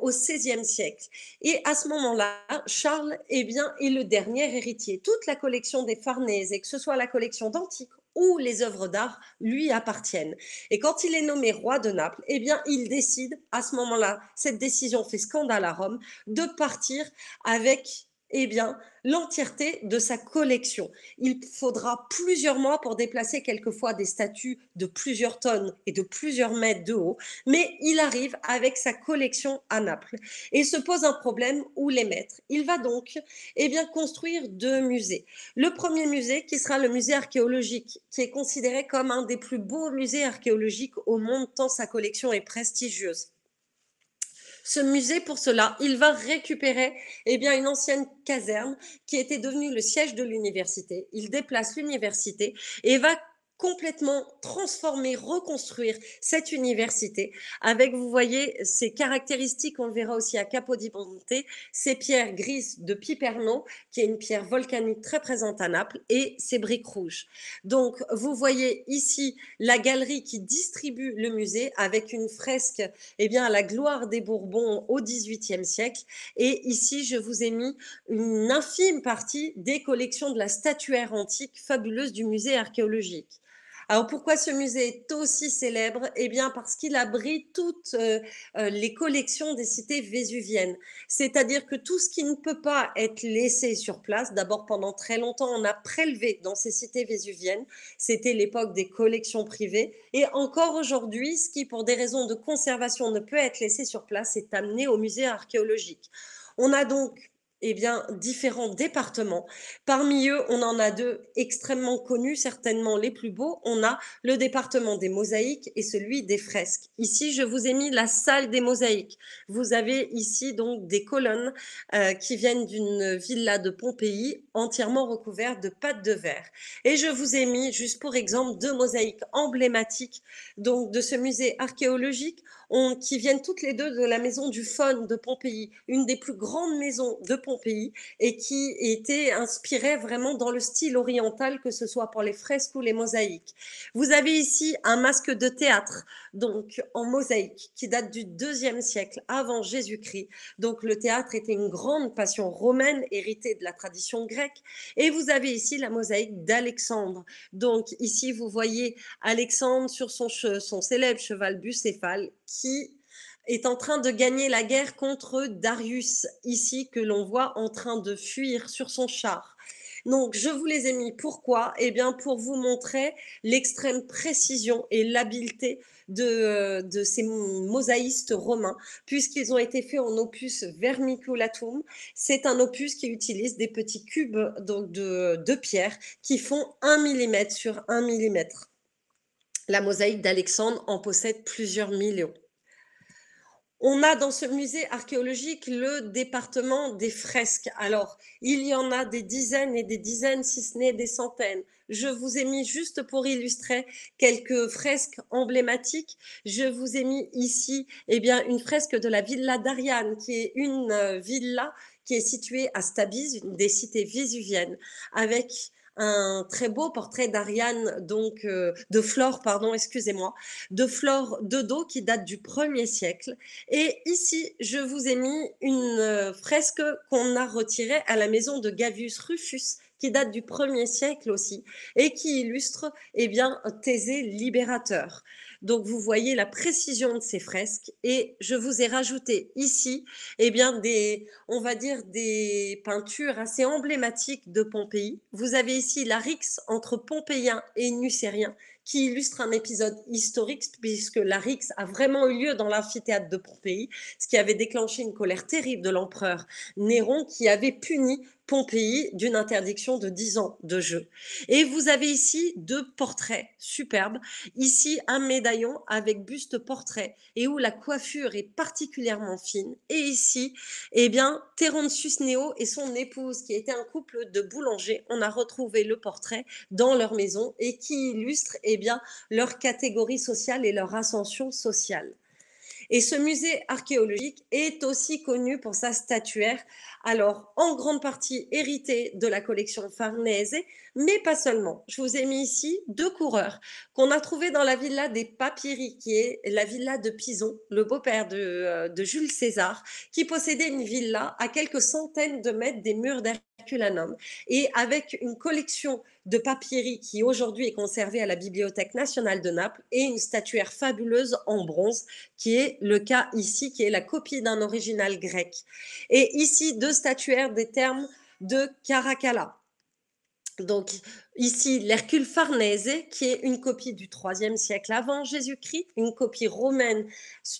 au XVIe siècle. Et à ce moment-là, Charles eh bien, est le dernier héritier. Toute la collection des Farnèse, et que ce soit la collection d'antiques ou les œuvres d'art lui appartiennent. Et quand il est nommé roi de Naples, eh bien, il décide à ce moment-là, cette décision fait scandale à Rome, de partir avec eh bien, l'entièreté de sa collection. Il faudra plusieurs mois pour déplacer quelquefois des statues de plusieurs tonnes et de plusieurs mètres de haut, mais il arrive avec sa collection à Naples et se pose un problème où les mettre. Il va donc eh bien, construire deux musées. Le premier musée qui sera le musée archéologique, qui est considéré comme un des plus beaux musées archéologiques au monde tant sa collection est prestigieuse. Ce musée, pour cela, il va récupérer eh bien, une ancienne caserne qui était devenue le siège de l'université. Il déplace l'université et va complètement transformer, reconstruire cette université avec, vous voyez, ses caractéristiques, on le verra aussi à Capodimonte, ces pierres grises de Piperno, qui est une pierre volcanique très présente à Naples, et ces briques rouges. Donc, vous voyez ici la galerie qui distribue le musée avec une fresque eh bien, à la gloire des Bourbons au XVIIIe siècle. Et ici, je vous ai mis une infime partie des collections de la statuaire antique fabuleuse du musée archéologique. Alors pourquoi ce musée est aussi célèbre Eh bien parce qu'il abrite toutes euh, euh, les collections des cités vésuviennes. C'est-à-dire que tout ce qui ne peut pas être laissé sur place, d'abord pendant très longtemps on a prélevé dans ces cités vésuviennes, c'était l'époque des collections privées, et encore aujourd'hui ce qui pour des raisons de conservation ne peut être laissé sur place est amené au musée archéologique. On a donc eh bien, différents départements. Parmi eux, on en a deux extrêmement connus, certainement les plus beaux. On a le département des mosaïques et celui des fresques. Ici, je vous ai mis la salle des mosaïques. Vous avez ici donc des colonnes euh, qui viennent d'une villa de Pompéi entièrement recouverte de pâte de verre. Et je vous ai mis, juste pour exemple, deux mosaïques emblématiques donc de ce musée archéologique qui viennent toutes les deux de la maison du Faune de Pompéi, une des plus grandes maisons de Pompéi pays et qui était inspiré vraiment dans le style oriental, que ce soit pour les fresques ou les mosaïques. Vous avez ici un masque de théâtre, donc en mosaïque, qui date du deuxième siècle avant Jésus-Christ. Donc le théâtre était une grande passion romaine héritée de la tradition grecque. Et vous avez ici la mosaïque d'Alexandre. Donc ici, vous voyez Alexandre sur son, son célèbre cheval bucéphale qui est en train de gagner la guerre contre Darius, ici que l'on voit en train de fuir sur son char. Donc, je vous les ai mis. Pourquoi Eh bien, pour vous montrer l'extrême précision et l'habileté de, euh, ces mosaïstes romains, puisqu'ils ont été faits en opus vermiculatum. C'est un opus qui utilise des petits cubes donc de, de pierre qui font un mm sur 1 mm. La mosaïque d'Alexandre en possède plusieurs millions. On a dans ce musée archéologique le département des fresques. Alors, il y en a des dizaines et des dizaines, si ce n'est des centaines. Je vous ai mis juste pour illustrer quelques fresques emblématiques. Je vous ai mis ici, eh bien, une fresque de la villa d'Ariane, qui est une euh, villa qui est située à Stabis, une des cités vésuviennes, avec un très beau portrait d'Ariane, donc euh, de Flore, pardon, excusez-moi, de Flore Dedo qui date du 1er siècle. Et ici, je vous ai mis une euh, fresque qu'on a retirée à la maison de Gavius Rufus qui date du 1er siècle aussi et qui illustre eh bien, Thésée libérateur. Donc, vous voyez la précision de ces fresques. Et je vous ai rajouté ici, eh bien, des, on va dire, des peintures assez emblématiques de Pompéi. Vous avez ici la rixe entre Pompéiens et Nucériens qui illustre un épisode historique puisque la rixe a vraiment eu lieu dans l'amphithéâtre de Pompéi, ce qui avait déclenché une colère terrible de l'empereur Néron qui avait puni Pompéi d'une interdiction de 10 ans de jeu. Et vous avez ici deux portraits superbes. Ici, un médaillon avec buste portrait et où la coiffure est particulièrement fine. Et ici, eh bien, Terence Susneo et son épouse, qui était un couple de boulangers, on a retrouvé le portrait dans leur maison et qui illustre eh bien, leur catégorie sociale et leur ascension sociale. Et ce musée archéologique est aussi connu pour sa statuaire, alors en grande partie héritée de la collection Farnese, mais pas seulement. Je vous ai mis ici deux coureurs qu'on a trouvés dans la villa des Papyri, qui est la villa de Pison, le beau-père de, euh, Jules César, qui possédait une villa à quelques centaines de mètres des murs d'Arc et avec une collection de papyri qui aujourd'hui est conservée à la Bibliothèque nationale de Naples et une statuaire fabuleuse en bronze qui est le cas ici, qui est la copie d'un original grec. Et ici, deux statuaires des termes de Caracalla. Donc ici, l'Hercule Farnese, qui est une copie du 3 siècle avant Jésus-Christ, une copie romaine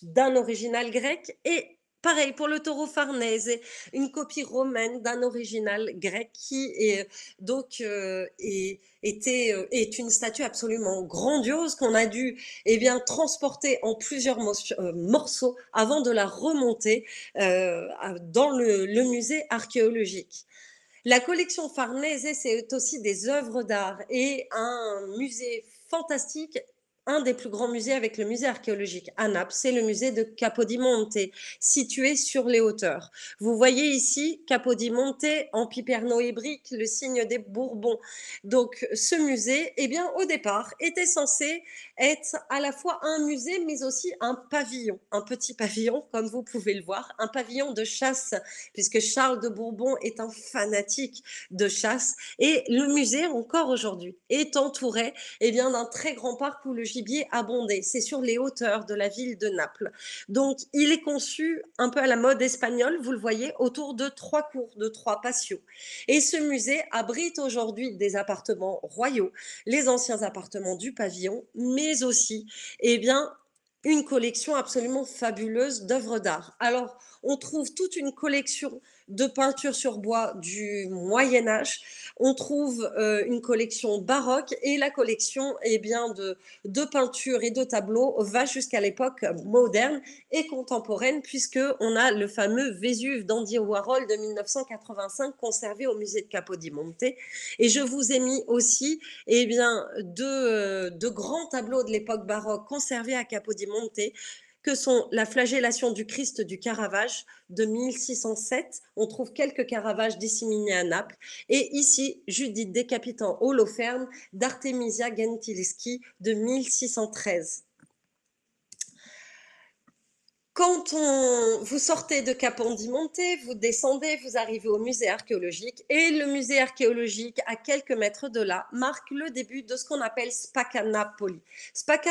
d'un original grec, et Pareil pour le taureau Farnese, une copie romaine d'un original grec qui est donc euh, euh, est une statue absolument grandiose qu'on a dû et eh bien transporter en plusieurs euh, morceaux avant de la remonter dans le, le musée archéologique. La collection Farnese, c'est aussi des œuvres d'art et un musée fantastique un des plus grands musées avec le musée archéologique à Naples, c'est le musée de Capodimonte, situé sur les hauteurs. Vous voyez ici Capodimonte en piperno-hébrique, le signe des Bourbons. Donc ce musée, eh bien, au départ, était censé être à la fois un musée, mais aussi un pavillon, un petit pavillon, comme vous pouvez le voir, un pavillon de chasse, puisque Charles de Bourbon est un fanatique de chasse. Et le musée, encore aujourd'hui, est entouré eh bien d'un très grand parc où le Abondé, C'est sur les hauteurs de la ville de Naples. Donc, il est conçu un peu à la mode espagnole, vous le voyez, autour de trois cours, de trois patios. Et ce musée abrite aujourd'hui des appartements royaux, les anciens appartements du pavillon, mais aussi, eh bien, une collection absolument fabuleuse d'œuvres d'art. Alors, on trouve toute une collection de peintures sur bois du Moyen Âge. On trouve euh, une collection baroque et la collection est eh bien, de, de peintures et de tableaux va jusqu'à l'époque moderne et contemporaine puisque on a le fameux Vésuve d'Andy Warhol de 1985 conservé au musée de Capodimonte. Et je vous ai mis aussi eh bien, deux, euh, de grands tableaux de l'époque baroque conservés à Capodimonte que sont la flagellation du Christ du Caravage de 1607. On trouve quelques Caravages disséminés à Naples. Et ici, Judith décapitant Holoferne d'Artemisia Gentileschi de 1613 quand on, vous sortez de Capodimonte, vous descendez, vous arrivez au musée archéologique et le musée archéologique, à quelques mètres de là, marque le début de ce qu'on appelle Spacanapoli.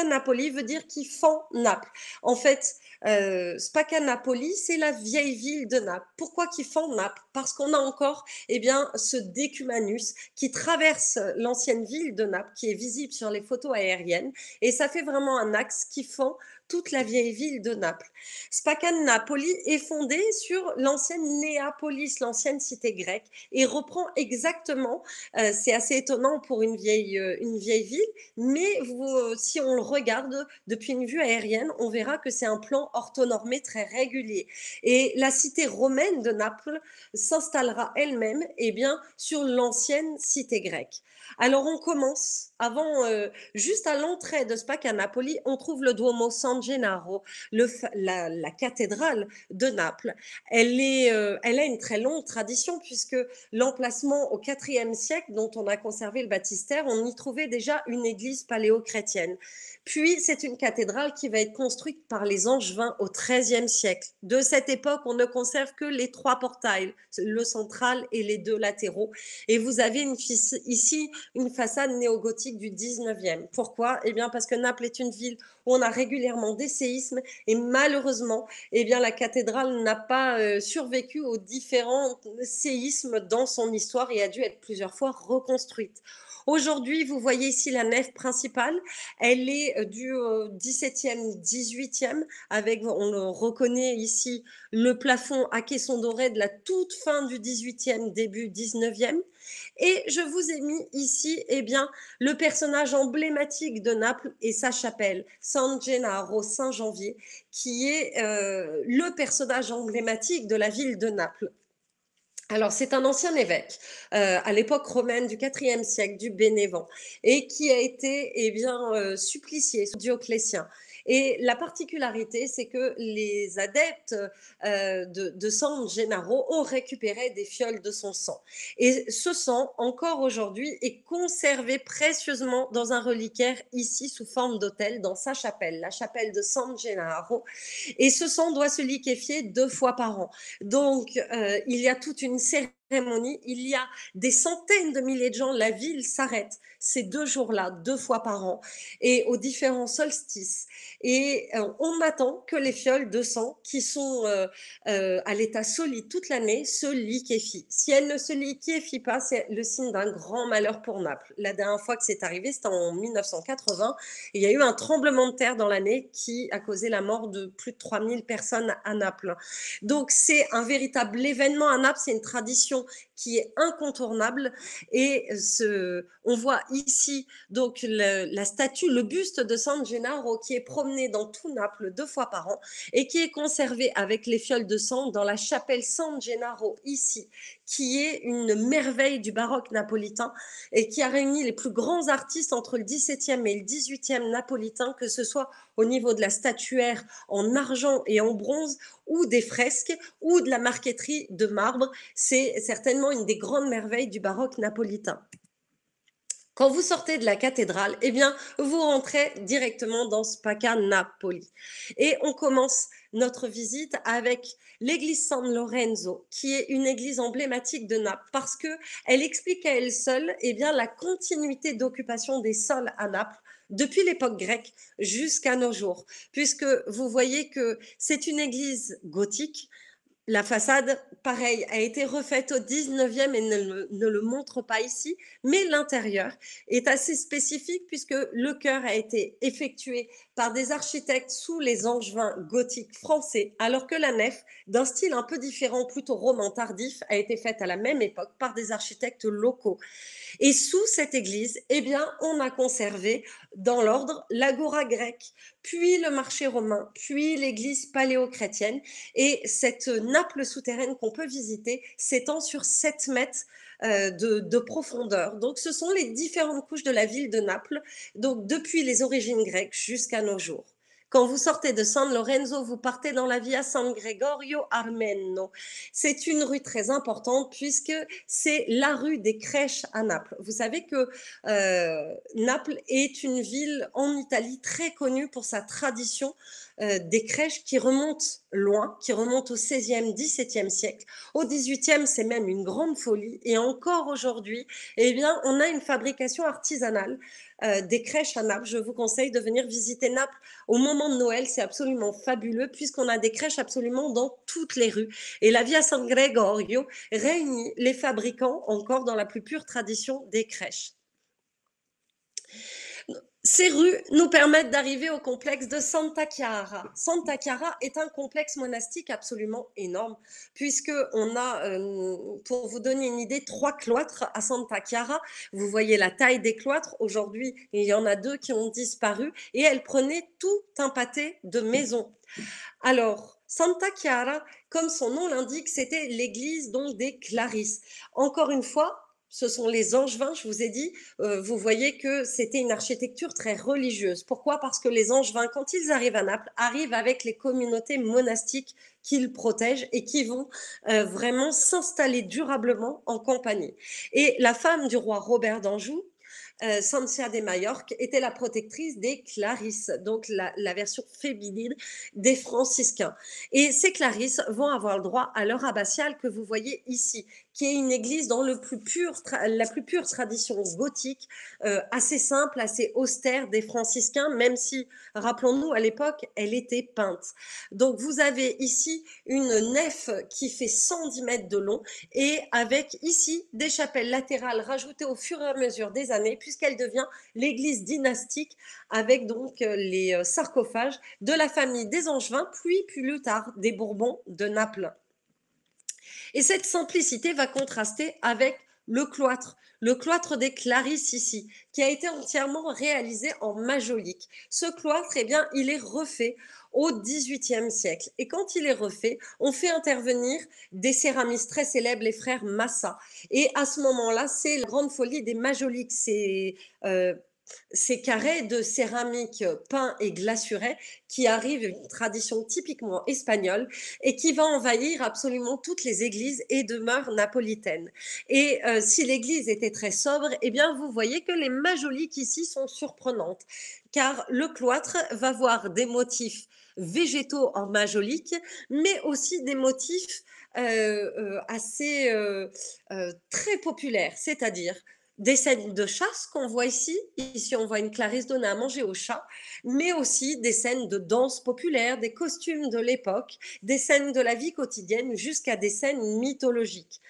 Napoli. veut dire qui fend Naples. En fait, euh, c'est la vieille ville de Naples. Pourquoi qui fend Naples Parce qu'on a encore eh bien, ce Decumanus qui traverse l'ancienne ville de Naples, qui est visible sur les photos aériennes, et ça fait vraiment un axe qui fend toute la vieille ville de Naples. Spacan Napoli est fondée sur l'ancienne Néapolis, l'ancienne cité grecque, et reprend exactement, euh, c'est assez étonnant pour une vieille, euh, une vieille ville, mais euh, si on le regarde depuis une vue aérienne, on verra que c'est un plan orthonormé très régulier. Et la cité romaine de Naples s'installera elle-même eh bien, sur l'ancienne cité grecque. Alors on commence, avant, juste à l'entrée de Spacan Napoli, on trouve le Duomo San Gennaro, le, la, cathédrale de Naples. Elle, est, euh, elle a une très longue tradition puisque l'emplacement au IVe siècle, dont on a conservé le baptistère, on y trouvait déjà une église paléo-chrétienne. Puis c'est une cathédrale qui va être construite par les Angevins au XIIIe siècle. De cette époque, on ne conserve que les trois portails, le central et les deux latéraux. Et vous avez une, ici une façade néogothique du XIXe. Pourquoi Eh bien parce que Naples est une ville on a régulièrement des séismes et malheureusement, eh bien, la cathédrale n'a pas euh, survécu aux différents séismes dans son histoire et a dû être plusieurs fois reconstruite. Aujourd'hui, vous voyez ici la nef principale. Elle est euh, du 17e, euh, 18e, avec, on le reconnaît ici, le plafond à caisson doré de la toute fin du 18e, début 19e. Et je vous ai mis ici, eh bien, le personnage emblématique de Naples et sa chapelle, San Gennaro, Saint-Janvier, qui est euh, le personnage emblématique de la ville de Naples. Alors, c'est un ancien évêque euh, à l'époque romaine du IVe siècle, du Bénévent, et qui a été eh bien, euh, supplicié sous Dioclétien. Et la particularité, c'est que les adeptes euh, de, San Gennaro ont récupéré des fioles de son sang. Et ce sang, encore aujourd'hui, est conservé précieusement dans un reliquaire ici sous forme d'autel dans sa chapelle, la chapelle de San Gennaro. Et ce sang doit se liquéfier deux fois par an. Donc, euh, il y a toute une série cérémonie, il y a des centaines de milliers de gens, la ville s'arrête ces deux jours-là, deux fois par an, et aux différents solstices. Et euh, on attend que les fioles de sang, qui sont euh, euh, à l'état solide toute l'année, se liquéfient. Si elles ne se liquéfient pas, c'est le signe d'un grand malheur pour Naples. La dernière fois que c'est arrivé, c'était en 1980, il y a eu un tremblement de terre dans l'année qui a causé la mort de plus de 3000 personnes à Naples. Donc c'est un véritable événement à Naples, c'est une tradition So. qui est incontournable. Et ce, on voit ici donc le, la statue, le buste de San Gennaro qui est promené dans tout Naples deux fois par an et qui est conservé avec les fioles de sang dans la chapelle San Gennaro ici, qui est une merveille du baroque napolitain et qui a réuni les plus grands artistes entre le 17e et le 18e napolitain, que ce soit au niveau de la statuaire en argent et en bronze ou des fresques ou de la marqueterie de marbre. C'est certainement une des grandes merveilles du baroque napolitain. Quand vous sortez de la cathédrale, eh bien, vous rentrez directement dans Spaca Napoli. Et on commence notre visite avec l'église San Lorenzo, qui est une église emblématique de Naples, parce que elle explique à elle seule, eh bien, la continuité d'occupation des sols à Naples depuis l'époque grecque jusqu'à nos jours, puisque vous voyez que c'est une église gothique, la façade, pareil, a été refaite au 19e et ne, le montre pas ici, mais l'intérieur est assez spécifique puisque le cœur a été effectué par des architectes sous les angevins gothiques français, alors que la nef, d'un style un peu différent, plutôt roman tardif, a été faite à la même époque par des architectes locaux. Et sous cette église, eh bien, on a conservé dans l'ordre l'agora grecque, puis le marché romain, puis l'église paléo-chrétienne. Et cette nappe souterraine qu'on peut visiter s'étend sur 7 mètres euh, de, de, profondeur. Donc ce sont les différentes couches de la ville de Naples, donc depuis les origines grecques jusqu'à nos jours. Quand vous sortez de San Lorenzo, vous partez dans la via San Gregorio Armeno. C'est une rue très importante puisque c'est la rue des crèches à Naples. Vous savez que euh, Naples est une ville en Italie très connue pour sa tradition euh, des crèches qui remontent loin, qui remontent au 16e, 17e siècle. Au XVIIIe, e c'est même une grande folie. Et encore aujourd'hui, eh bien, on a une fabrication artisanale euh, des crèches à Naples. Je vous conseille de venir visiter Naples au moment de Noël. C'est absolument fabuleux puisqu'on a des crèches absolument dans toutes les rues. Et la Via San Gregorio réunit les fabricants encore dans la plus pure tradition des crèches. Ces rues nous permettent d'arriver au complexe de Santa Chiara. Santa Chiara est un complexe monastique absolument énorme, puisque on a, euh, pour vous donner une idée, trois cloîtres à Santa Chiara. Vous voyez la taille des cloîtres. Aujourd'hui, il y en a deux qui ont disparu et elles prenaient tout un pâté de maisons. Alors, Santa Chiara, comme son nom l'indique, c'était l'église donc des Clarisses. Encore une fois, ce sont les angevins, je vous ai dit, euh, vous voyez que c'était une architecture très religieuse. Pourquoi Parce que les angevins, quand ils arrivent à Naples, arrivent avec les communautés monastiques qu'ils protègent et qui vont euh, vraiment s'installer durablement en compagnie. Et la femme du roi Robert d'Anjou, euh, Sancia de Majorque était la protectrice des Clarisses, donc la, la, version féminine des franciscains. Et ces Clarisses vont avoir le droit à leur abbatiale que vous voyez ici qui est une église dans le plus pur, la plus pure tradition gothique, euh, assez simple, assez austère des franciscains, même si, rappelons-nous, à l'époque, elle était peinte. Donc vous avez ici une nef qui fait 110 mètres de long et avec ici des chapelles latérales rajoutées au fur et à mesure des années, puisqu'elle devient l'église dynastique avec donc euh, les euh, sarcophages de la famille des Angevins, puis plus tard des Bourbons de Naples. Et cette simplicité va contraster avec le cloître, le cloître des Clarisses ici, qui a été entièrement réalisé en majolique. Ce cloître, eh bien, il est refait au XVIIIe siècle. Et quand il est refait, on fait intervenir des céramistes très célèbres, les frères Massa. Et à ce moment-là, c'est la grande folie des majoliques, euh, ces carrés de céramique peint et glaçurée qui arrivent une tradition typiquement espagnole et qui va envahir absolument toutes les églises et demeures napolitaines. Et euh, si l'église était très sobre, eh bien vous voyez que les majoliques ici sont surprenantes car le cloître va voir des motifs végétaux en majolique, mais aussi des motifs euh, euh, assez très populaires, c'est-à-dire des scènes de chasse qu'on voit ici. Ici, on voit une Clarisse donner à manger au chat, mais aussi des scènes de danse populaire, des costumes de l'époque, des scènes de la vie quotidienne jusqu'à des scènes mythologiques.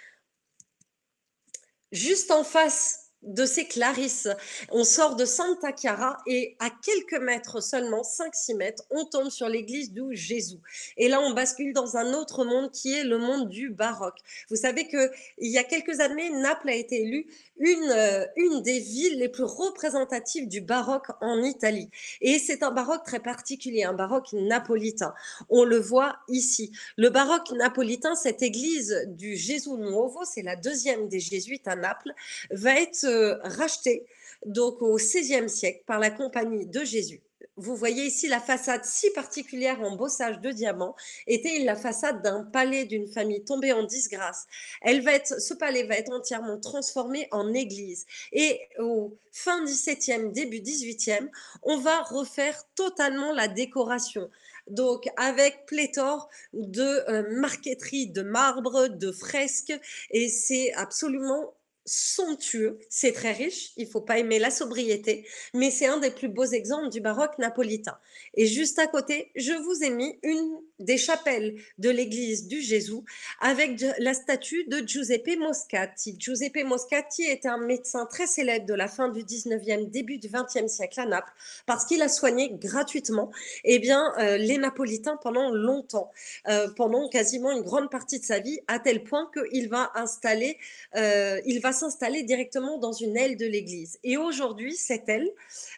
Juste en face de ces Clarisses. On sort de Santa Chiara et à quelques mètres seulement, 5-6 mètres, on tombe sur l'église du Jésus. Et là, on bascule dans un autre monde qui est le monde du baroque. Vous savez que il y a quelques années, Naples a été élue une, euh, une des villes les plus représentatives du baroque en Italie. Et c'est un baroque très particulier, un baroque napolitain. On le voit ici. Le baroque napolitain, cette église du Jésus Nuovo, c'est la deuxième des jésuites à Naples, va être racheté donc au XVIe siècle par la Compagnie de Jésus. Vous voyez ici la façade si particulière en bossage de diamants était la façade d'un palais d'une famille tombée en disgrâce. Elle va être, ce palais va être entièrement transformé en église. Et au fin 17e, début 18e, on va refaire totalement la décoration donc avec pléthore de euh, marqueterie de marbre, de fresques, et c'est absolument somptueux, c'est très riche, il faut pas aimer la sobriété, mais c'est un des plus beaux exemples du baroque napolitain. Et juste à côté, je vous ai mis une des chapelles de l'église du Jésus avec la statue de Giuseppe Moscati. Giuseppe Moscati était un médecin très célèbre de la fin du 19e, début du 20e siècle à Naples, parce qu'il a soigné gratuitement eh bien, euh, les Napolitains pendant longtemps, euh, pendant quasiment une grande partie de sa vie, à tel point qu'il va installer, euh, il va s'installer directement dans une aile de l'Église. Et aujourd'hui, cette aile,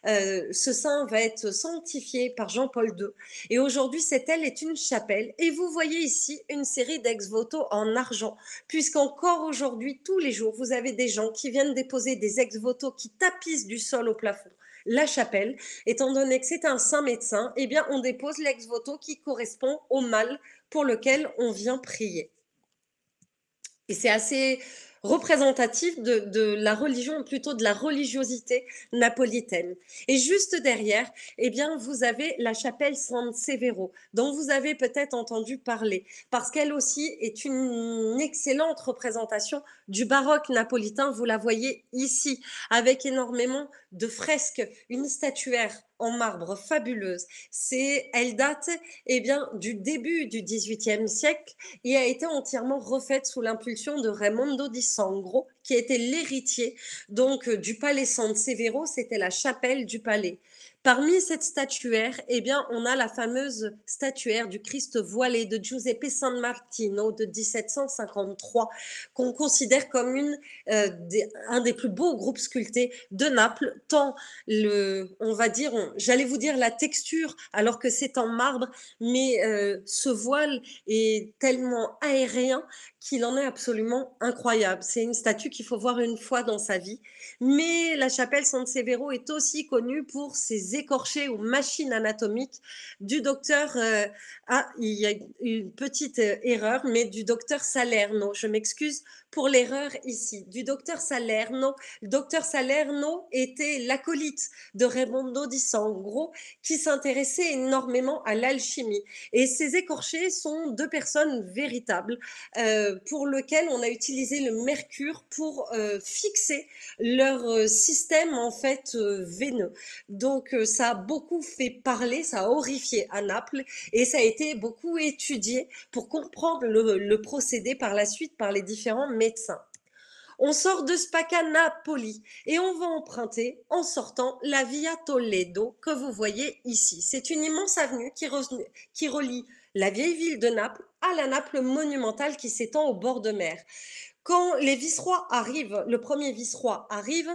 euh, ce saint va être sanctifié par Jean-Paul II. Et aujourd'hui, cette aile est une chapelle. Et vous voyez ici une série d'ex-voto en argent, puisqu'encore aujourd'hui, tous les jours, vous avez des gens qui viennent déposer des ex-voto qui tapissent du sol au plafond la chapelle. Étant donné que c'est un saint médecin, eh bien, on dépose l'ex-voto qui correspond au mal pour lequel on vient prier. Et c'est assez représentatif de, la religion, plutôt de la religiosité napolitaine. Et juste derrière, eh bien, vous avez la chapelle San Severo, dont vous avez peut-être entendu parler, parce qu'elle aussi est une excellente représentation du baroque napolitain. Vous la voyez ici, avec énormément de fresques, une statuaire en marbre fabuleuse. C'est, elle date eh bien, du début du XVIIIe siècle et a été entièrement refaite sous l'impulsion de Raimondo di Sangro, qui était l'héritier donc du palais San Severo, c'était la chapelle du palais. Parmi cette statuaire, eh bien, on a la fameuse statuaire du Christ voilé de Giuseppe San Martino de 1753, qu'on considère comme euh, un des plus beaux groupes sculptés de Naples, tant le, on va dire, j'allais vous dire la texture, alors que c'est en marbre, mais euh, ce voile est tellement aérien qu'il en est absolument incroyable. C'est une statue qu'il faut voir une fois dans sa vie. Mais la chapelle San Severo est aussi connue pour ses écorchés ou machines anatomiques du docteur, euh, ah, il y a une petite euh, erreur, mais du docteur Salerno, je m'excuse pour l'erreur ici, du docteur Salerno. Le docteur Salerno était l'acolyte de Raimondo di gros, qui s'intéressait énormément à l'alchimie. Et ces écorchés sont deux personnes véritables euh, pour lesquelles on a utilisé le mercure pour fixer leur système en fait veineux. Donc que ça a beaucoup fait parler, ça a horrifié à Naples et ça a été beaucoup étudié pour comprendre le, procédé par la suite par les différents médecins. On sort de Spaccanapoli Napoli et on va emprunter en sortant la Via Toledo que vous voyez ici. C'est une immense avenue qui, qui relie la vieille ville de Naples à la Naples monumentale qui s'étend au bord de mer. Quand les vice arrivent, le premier vice arrive,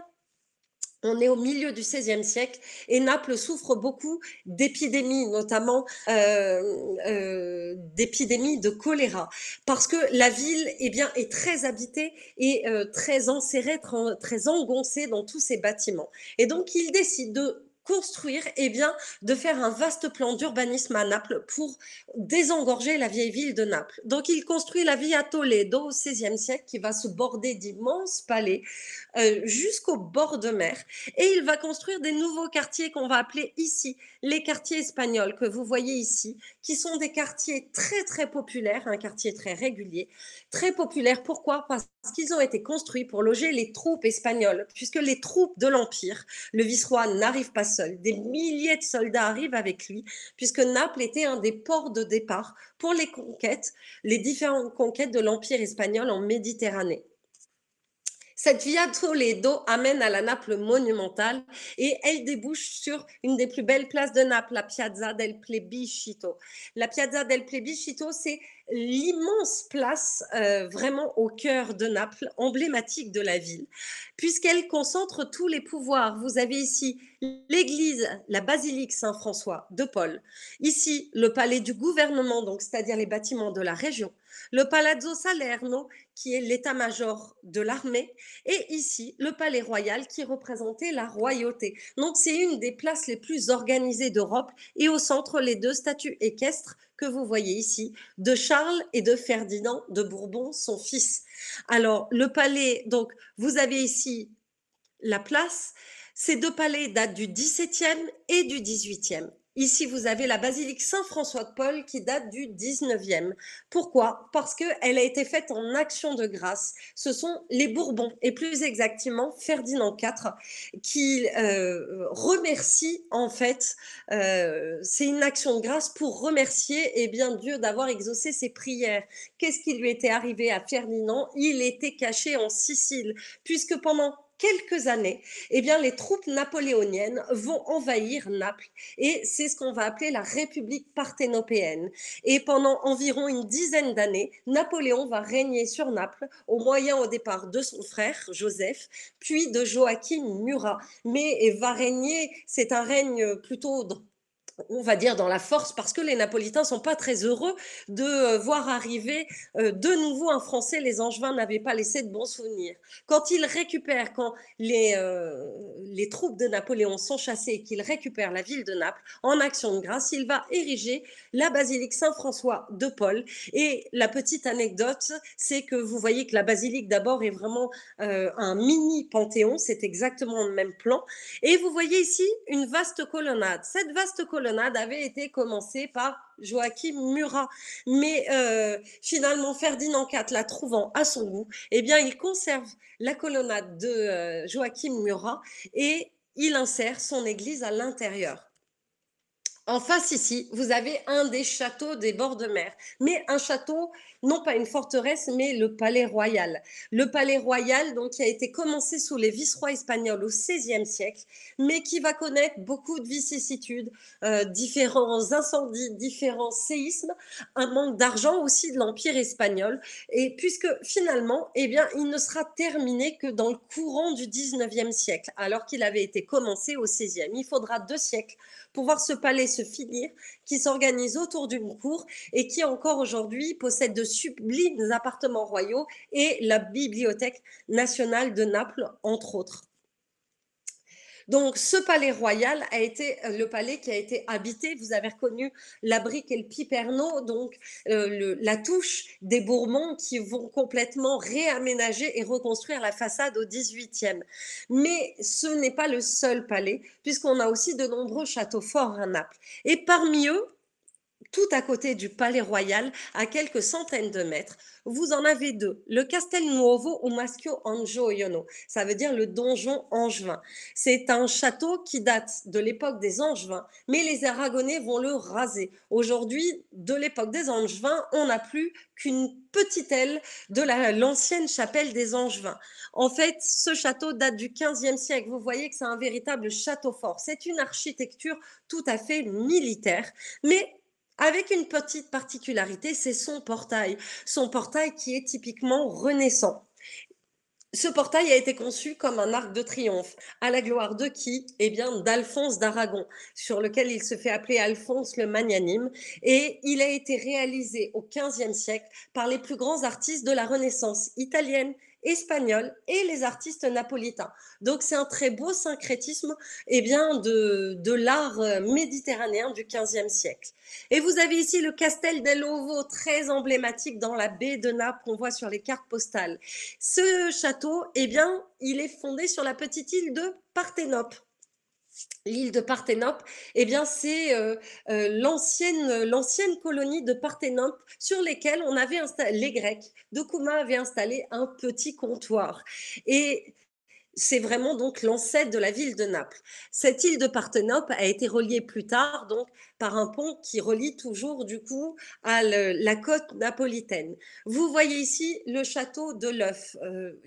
on est au milieu du XVIe siècle et Naples souffre beaucoup d'épidémies, notamment euh, euh, d'épidémies de choléra, parce que la ville est eh bien, est très habitée et euh, très enserrée, très, très engoncée dans tous ses bâtiments. Et donc, il décide de construire, eh bien, de faire un vaste plan d'urbanisme à Naples pour désengorger la vieille ville de Naples. Donc, il construit la Via Toledo au XVIe siècle, qui va se border d'immenses palais euh, jusqu'au bord de mer. Et il va construire des nouveaux quartiers qu'on va appeler ici les quartiers espagnols que vous voyez ici, qui sont des quartiers très, très populaires, un quartier très régulier, très populaire. Pourquoi Parce qu'ils ont été construits pour loger les troupes espagnoles, puisque les troupes de l'Empire, le vice-roi n'arrive pas seul. Des milliers de soldats arrivent avec lui, puisque Naples était un des ports de départ pour les conquêtes, les différentes conquêtes de l'Empire espagnol en Méditerranée. Cette Via Toledo amène à la Naples monumentale et elle débouche sur une des plus belles places de Naples, la Piazza del Plebiscito. La Piazza del Plebiscito, c'est l'immense place euh, vraiment au cœur de Naples, emblématique de la ville, puisqu'elle concentre tous les pouvoirs. Vous avez ici l'église, la basilique Saint-François de Paul, ici le palais du gouvernement, donc c'est-à-dire les bâtiments de la région, le Palazzo Salerno, qui est l'état-major de l'armée, et ici le Palais Royal, qui représentait la royauté. Donc c'est une des places les plus organisées d'Europe, et au centre les deux statues équestres que vous voyez ici, de Charles et de Ferdinand de Bourbon, son fils. Alors le palais, donc vous avez ici la place. Ces deux palais datent du 17e et du 18e. Ici, vous avez la basilique Saint-François de Paul qui date du 19e. Pourquoi Parce qu'elle a été faite en action de grâce. Ce sont les Bourbons, et plus exactement Ferdinand IV, qui euh, remercie en fait, euh, c'est une action de grâce pour remercier eh bien, Dieu d'avoir exaucé ses prières. Qu'est-ce qui lui était arrivé à Ferdinand Il était caché en Sicile, puisque pendant quelques années, eh bien, les troupes napoléoniennes vont envahir Naples et c'est ce qu'on va appeler la République parthénopéenne. Et pendant environ une dizaine d'années, Napoléon va régner sur Naples au moyen au départ de son frère Joseph, puis de Joachim Murat. Mais eh, va régner, c'est un règne plutôt on va dire dans la force, parce que les Napolitains sont pas très heureux de euh, voir arriver euh, de nouveau un Français. Les Angevins n'avaient pas laissé de bons souvenirs. Quand ils récupèrent, quand les, euh, les troupes de Napoléon sont chassées et qu'ils récupèrent la ville de Naples en action de grâce, il va ériger la basilique Saint-François de Paul. Et la petite anecdote, c'est que vous voyez que la basilique d'abord est vraiment un mini panthéon, c'est exactement le même plan. Et vous voyez ici une vaste colonnade. Cette vaste colonnade avait été commencé par Joachim Murat. Mais euh, finalement, Ferdinand IV, la trouvant à son goût, et eh bien, il conserve la colonnade de euh, Joachim Murat et il insère son église à l'intérieur. En face ici, vous avez un des châteaux des bords de mer, mais un château non pas une forteresse, mais le palais royal. Le palais royal, donc, qui a été commencé sous les viceroys espagnols au XVIe siècle, mais qui va connaître beaucoup de vicissitudes, euh, différents incendies, différents séismes, un manque d'argent aussi de l'Empire espagnol, et puisque finalement, eh bien, il ne sera terminé que dans le courant du XIXe siècle, alors qu'il avait été commencé au XVIe. Il faudra deux siècles pour voir ce palais se finir, qui s'organise autour d'une cour et qui encore aujourd'hui possède de sublimes appartements royaux et la Bibliothèque nationale de Naples, entre autres. Donc, ce palais royal a été euh, le palais qui a été habité. Vous avez reconnu la brique et le piperno, donc euh, la touche des Bourbons qui vont complètement réaménager et reconstruire la façade au 18e. Mais ce n'est pas le seul palais, puisqu'on a aussi de nombreux châteaux forts à Naples. Et parmi eux, tout à côté du Palais Royal, à quelques centaines de mètres. Vous en avez deux, le Castel Nuovo ou Maschio Iono, ça veut dire le donjon angevin. C'est un château qui date de l'époque des Angevins, mais les Aragonais vont le raser. Aujourd'hui, de l'époque des Angevins, on n'a plus qu'une petite aile de l'ancienne chapelle des Angevins. En fait, ce château date du 15e siècle. Vous voyez que c'est un véritable château fort. C'est une architecture tout à fait militaire, mais avec une petite particularité, c'est son portail. Son portail qui est typiquement renaissant. Ce portail a été conçu comme un arc de triomphe, à la gloire de qui Eh bien, d'Alphonse d'Aragon, sur lequel il se fait appeler Alphonse le Magnanime, et il a été réalisé au XVe siècle par les plus grands artistes de la Renaissance italienne espagnols et les artistes napolitains. Donc c'est un très beau syncrétisme eh bien, de, l'art euh, méditerranéen du XVe siècle. Et vous avez ici le Castel dell'Ovo, très emblématique dans la baie de Naples qu'on voit sur les cartes postales. Ce château, eh bien, il est fondé sur la petite île de Parthénope l'île de Parthénope, eh bien c'est euh, euh, euh, l'ancienne colonie de Parthénope sur laquelle on avait installé les Grecs. Dokuma avait installé un petit comptoir et c'est vraiment donc l'ancêtre de la ville de Naples. Cette île de Parthénope a été reliée plus tard donc par un pont qui relie toujours du coup à la côte napolitaine. Vous voyez ici le château de l'œuf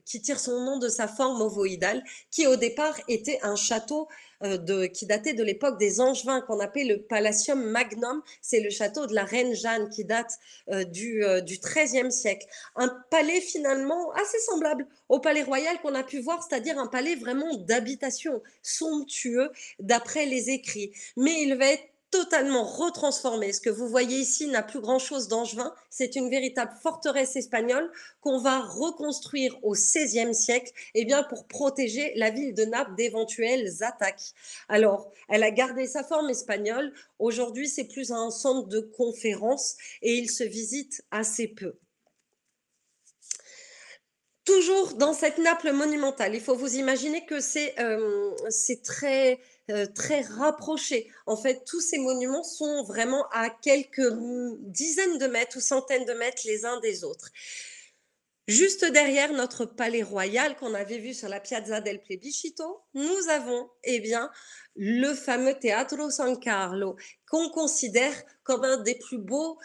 qui tire son nom de sa forme ovoïdale qui au départ était un château euh, qui datait de l'époque des Angevins, qu'on appelait le Palatium Magnum. C'est le château de la reine Jeanne qui date euh, du, euh, du XIIIe siècle. Un palais finalement assez semblable au palais royal qu'on a pu voir, c'est-à-dire un palais vraiment d'habitation somptueux d'après les écrits. Mais il va être totalement retransformé. Ce que vous voyez ici n'a plus grand-chose d'angevin. C'est une véritable forteresse espagnole qu'on va reconstruire au XVIe siècle eh bien, pour protéger la ville de Naples d'éventuelles attaques. Alors, elle a gardé sa forme espagnole. Aujourd'hui, c'est plus un centre de conférences et il se visite assez peu toujours dans cette Naples monumentale. Il faut vous imaginer que c'est euh, très euh, très rapprochés. En fait, tous ces monuments sont vraiment à quelques dizaines de mètres ou centaines de mètres les uns des autres. Juste derrière notre palais royal qu'on avait vu sur la Piazza del Plebiscito, nous avons eh bien, le fameux Teatro San Carlo, qu'on considère comme un des plus beaux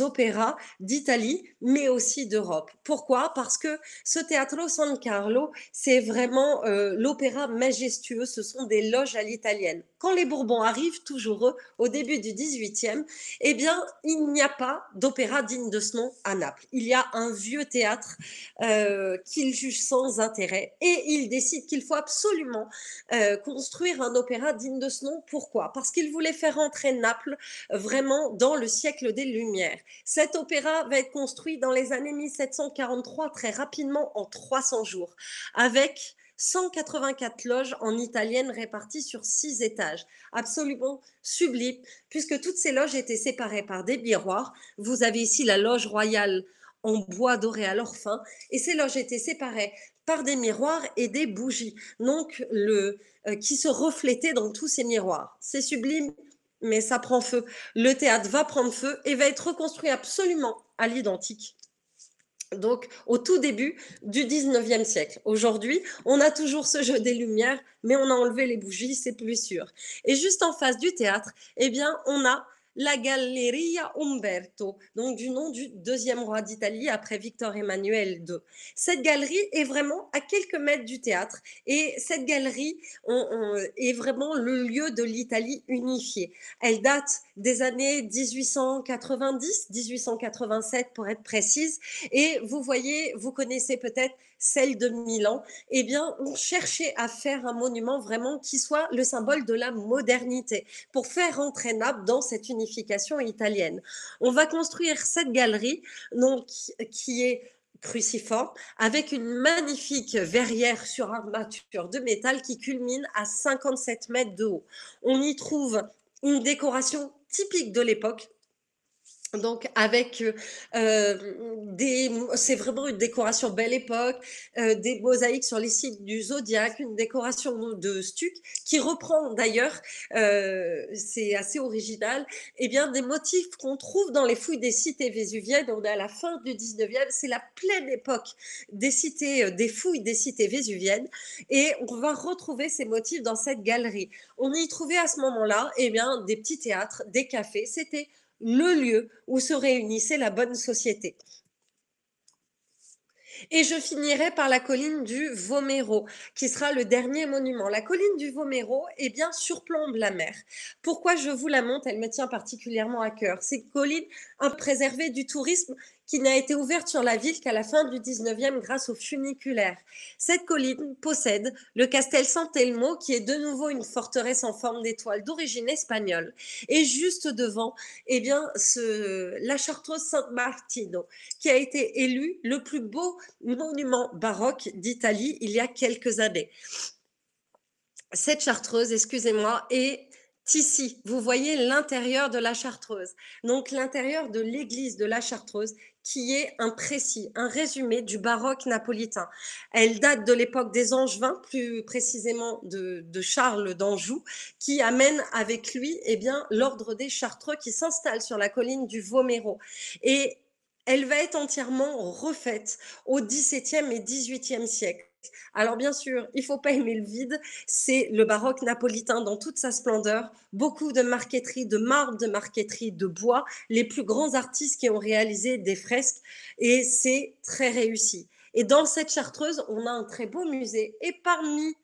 opéras d'Italie, mais aussi d'Europe. Pourquoi Parce que ce Teatro San Carlo, c'est vraiment euh, l'opéra majestueux, ce sont des loges à l'italienne quand les Bourbons arrivent, toujours eux, au début du XVIIIe, eh bien, il n'y a pas d'opéra digne de ce nom à Naples. Il y a un vieux théâtre euh, qu'ils jugent juge sans intérêt et ils décident qu'il faut absolument euh, construire un opéra digne de ce nom. Pourquoi Parce qu'ils voulaient faire entrer Naples euh, vraiment dans le siècle des Lumières. Cet opéra va être construit dans les années 1743 très rapidement en 300 jours avec 184 loges en italienne réparties sur six étages. Absolument sublime, puisque toutes ces loges étaient séparées par des miroirs. Vous avez ici la loge royale en bois doré à leur fin, et ces loges étaient séparées par des miroirs et des bougies, donc le, euh, qui se reflétaient dans tous ces miroirs. C'est sublime, mais ça prend feu. Le théâtre va prendre feu et va être reconstruit absolument à l'identique donc au tout début du 19e siècle. Aujourd'hui, on a toujours ce jeu des lumières, mais on a enlevé les bougies, c'est plus sûr. Et juste en face du théâtre, eh bien, on a la Galleria Umberto, donc du nom du deuxième roi d'Italie après Victor Emmanuel II. Cette galerie est vraiment à quelques mètres du théâtre et cette galerie est vraiment le lieu de l'Italie unifiée. Elle date des années 1890, 1887 pour être précise, et vous voyez, vous connaissez peut-être celle de Milan, eh bien, on cherchait à faire un monument vraiment qui soit le symbole de la modernité pour faire entrer Naples dans cette unification italienne. On va construire cette galerie donc, qui est cruciforme, avec une magnifique verrière sur armature de métal qui culmine à 57 mètres de haut. On y trouve une décoration typique de l'époque, donc avec euh, euh, des, c'est vraiment une décoration belle époque, euh, des mosaïques sur les sites du zodiaque, une décoration de stuc qui reprend d'ailleurs, c'est assez original, et eh bien des motifs qu'on trouve dans les fouilles des cités vésuviennes. On est à la fin du 19e, c'est la pleine époque des cités, des fouilles des cités vésuviennes, et on va retrouver ces motifs dans cette galerie. On y trouvait à ce moment-là, eh bien des petits théâtres, des cafés, c'était le lieu où se réunissait la bonne société. Et je finirai par la colline du Voméro, qui sera le dernier monument. La colline du Voméro eh bien, surplombe la mer. Pourquoi je vous la montre Elle me tient particulièrement à cœur. C'est une colline préservée du tourisme qui n'a été ouverte sur la ville qu'à la fin du 19e grâce au funiculaire. Cette colline possède le castel Sant'Elmo, qui est de nouveau une forteresse en forme d'étoile d'origine espagnole. Et juste devant, eh bien, ce, la Chartreuse Saint Martino, qui a été élue le plus beau monument baroque d'Italie il y a quelques années cette chartreuse, excusez-moi, est ici, vous voyez l'intérieur de la Chartreuse, donc l'intérieur de l'église de la Chartreuse, qui est un précis, un résumé du baroque napolitain. Elle date de l'époque des Angevins, plus précisément de, Charles d'Anjou, qui amène avec lui eh bien l'ordre des Chartreux qui s'installe sur la colline du Vomero. Et elle va être entièrement refaite au XVIIe et XVIIIe siècle. Alors bien sûr, il faut pas aimer le vide, c'est le baroque napolitain dans toute sa splendeur, beaucoup de marqueterie, de marbre, de marqueterie, de bois, les plus grands artistes qui ont réalisé des fresques et c'est très réussi. Et dans cette chartreuse, on a un très beau musée et parmi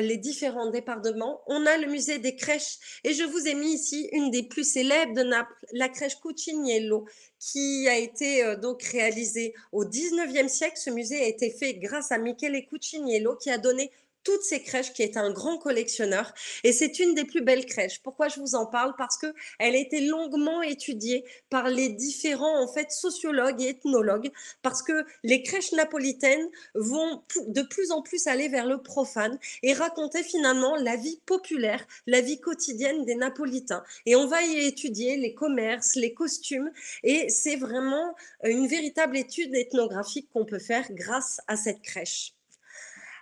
les différents départements. On a le musée des crèches et je vous ai mis ici une des plus célèbres de Naples, la crèche Cuciniello, qui a été euh, donc réalisée au 19e siècle. Ce musée a été fait grâce à Michele Cuciniello qui a donné toutes ces crèches, qui est un grand collectionneur. Et c'est une des plus belles crèches. Pourquoi je vous en parle Parce que elle a été longuement étudiée par les différents en fait sociologues et ethnologues, parce que les crèches napolitaines vont de plus en plus aller vers le profane et raconter finalement la vie populaire, la vie quotidienne des Napolitains. Et on va y étudier les commerces, les costumes, et c'est vraiment une véritable étude ethnographique qu'on peut faire grâce à cette crèche.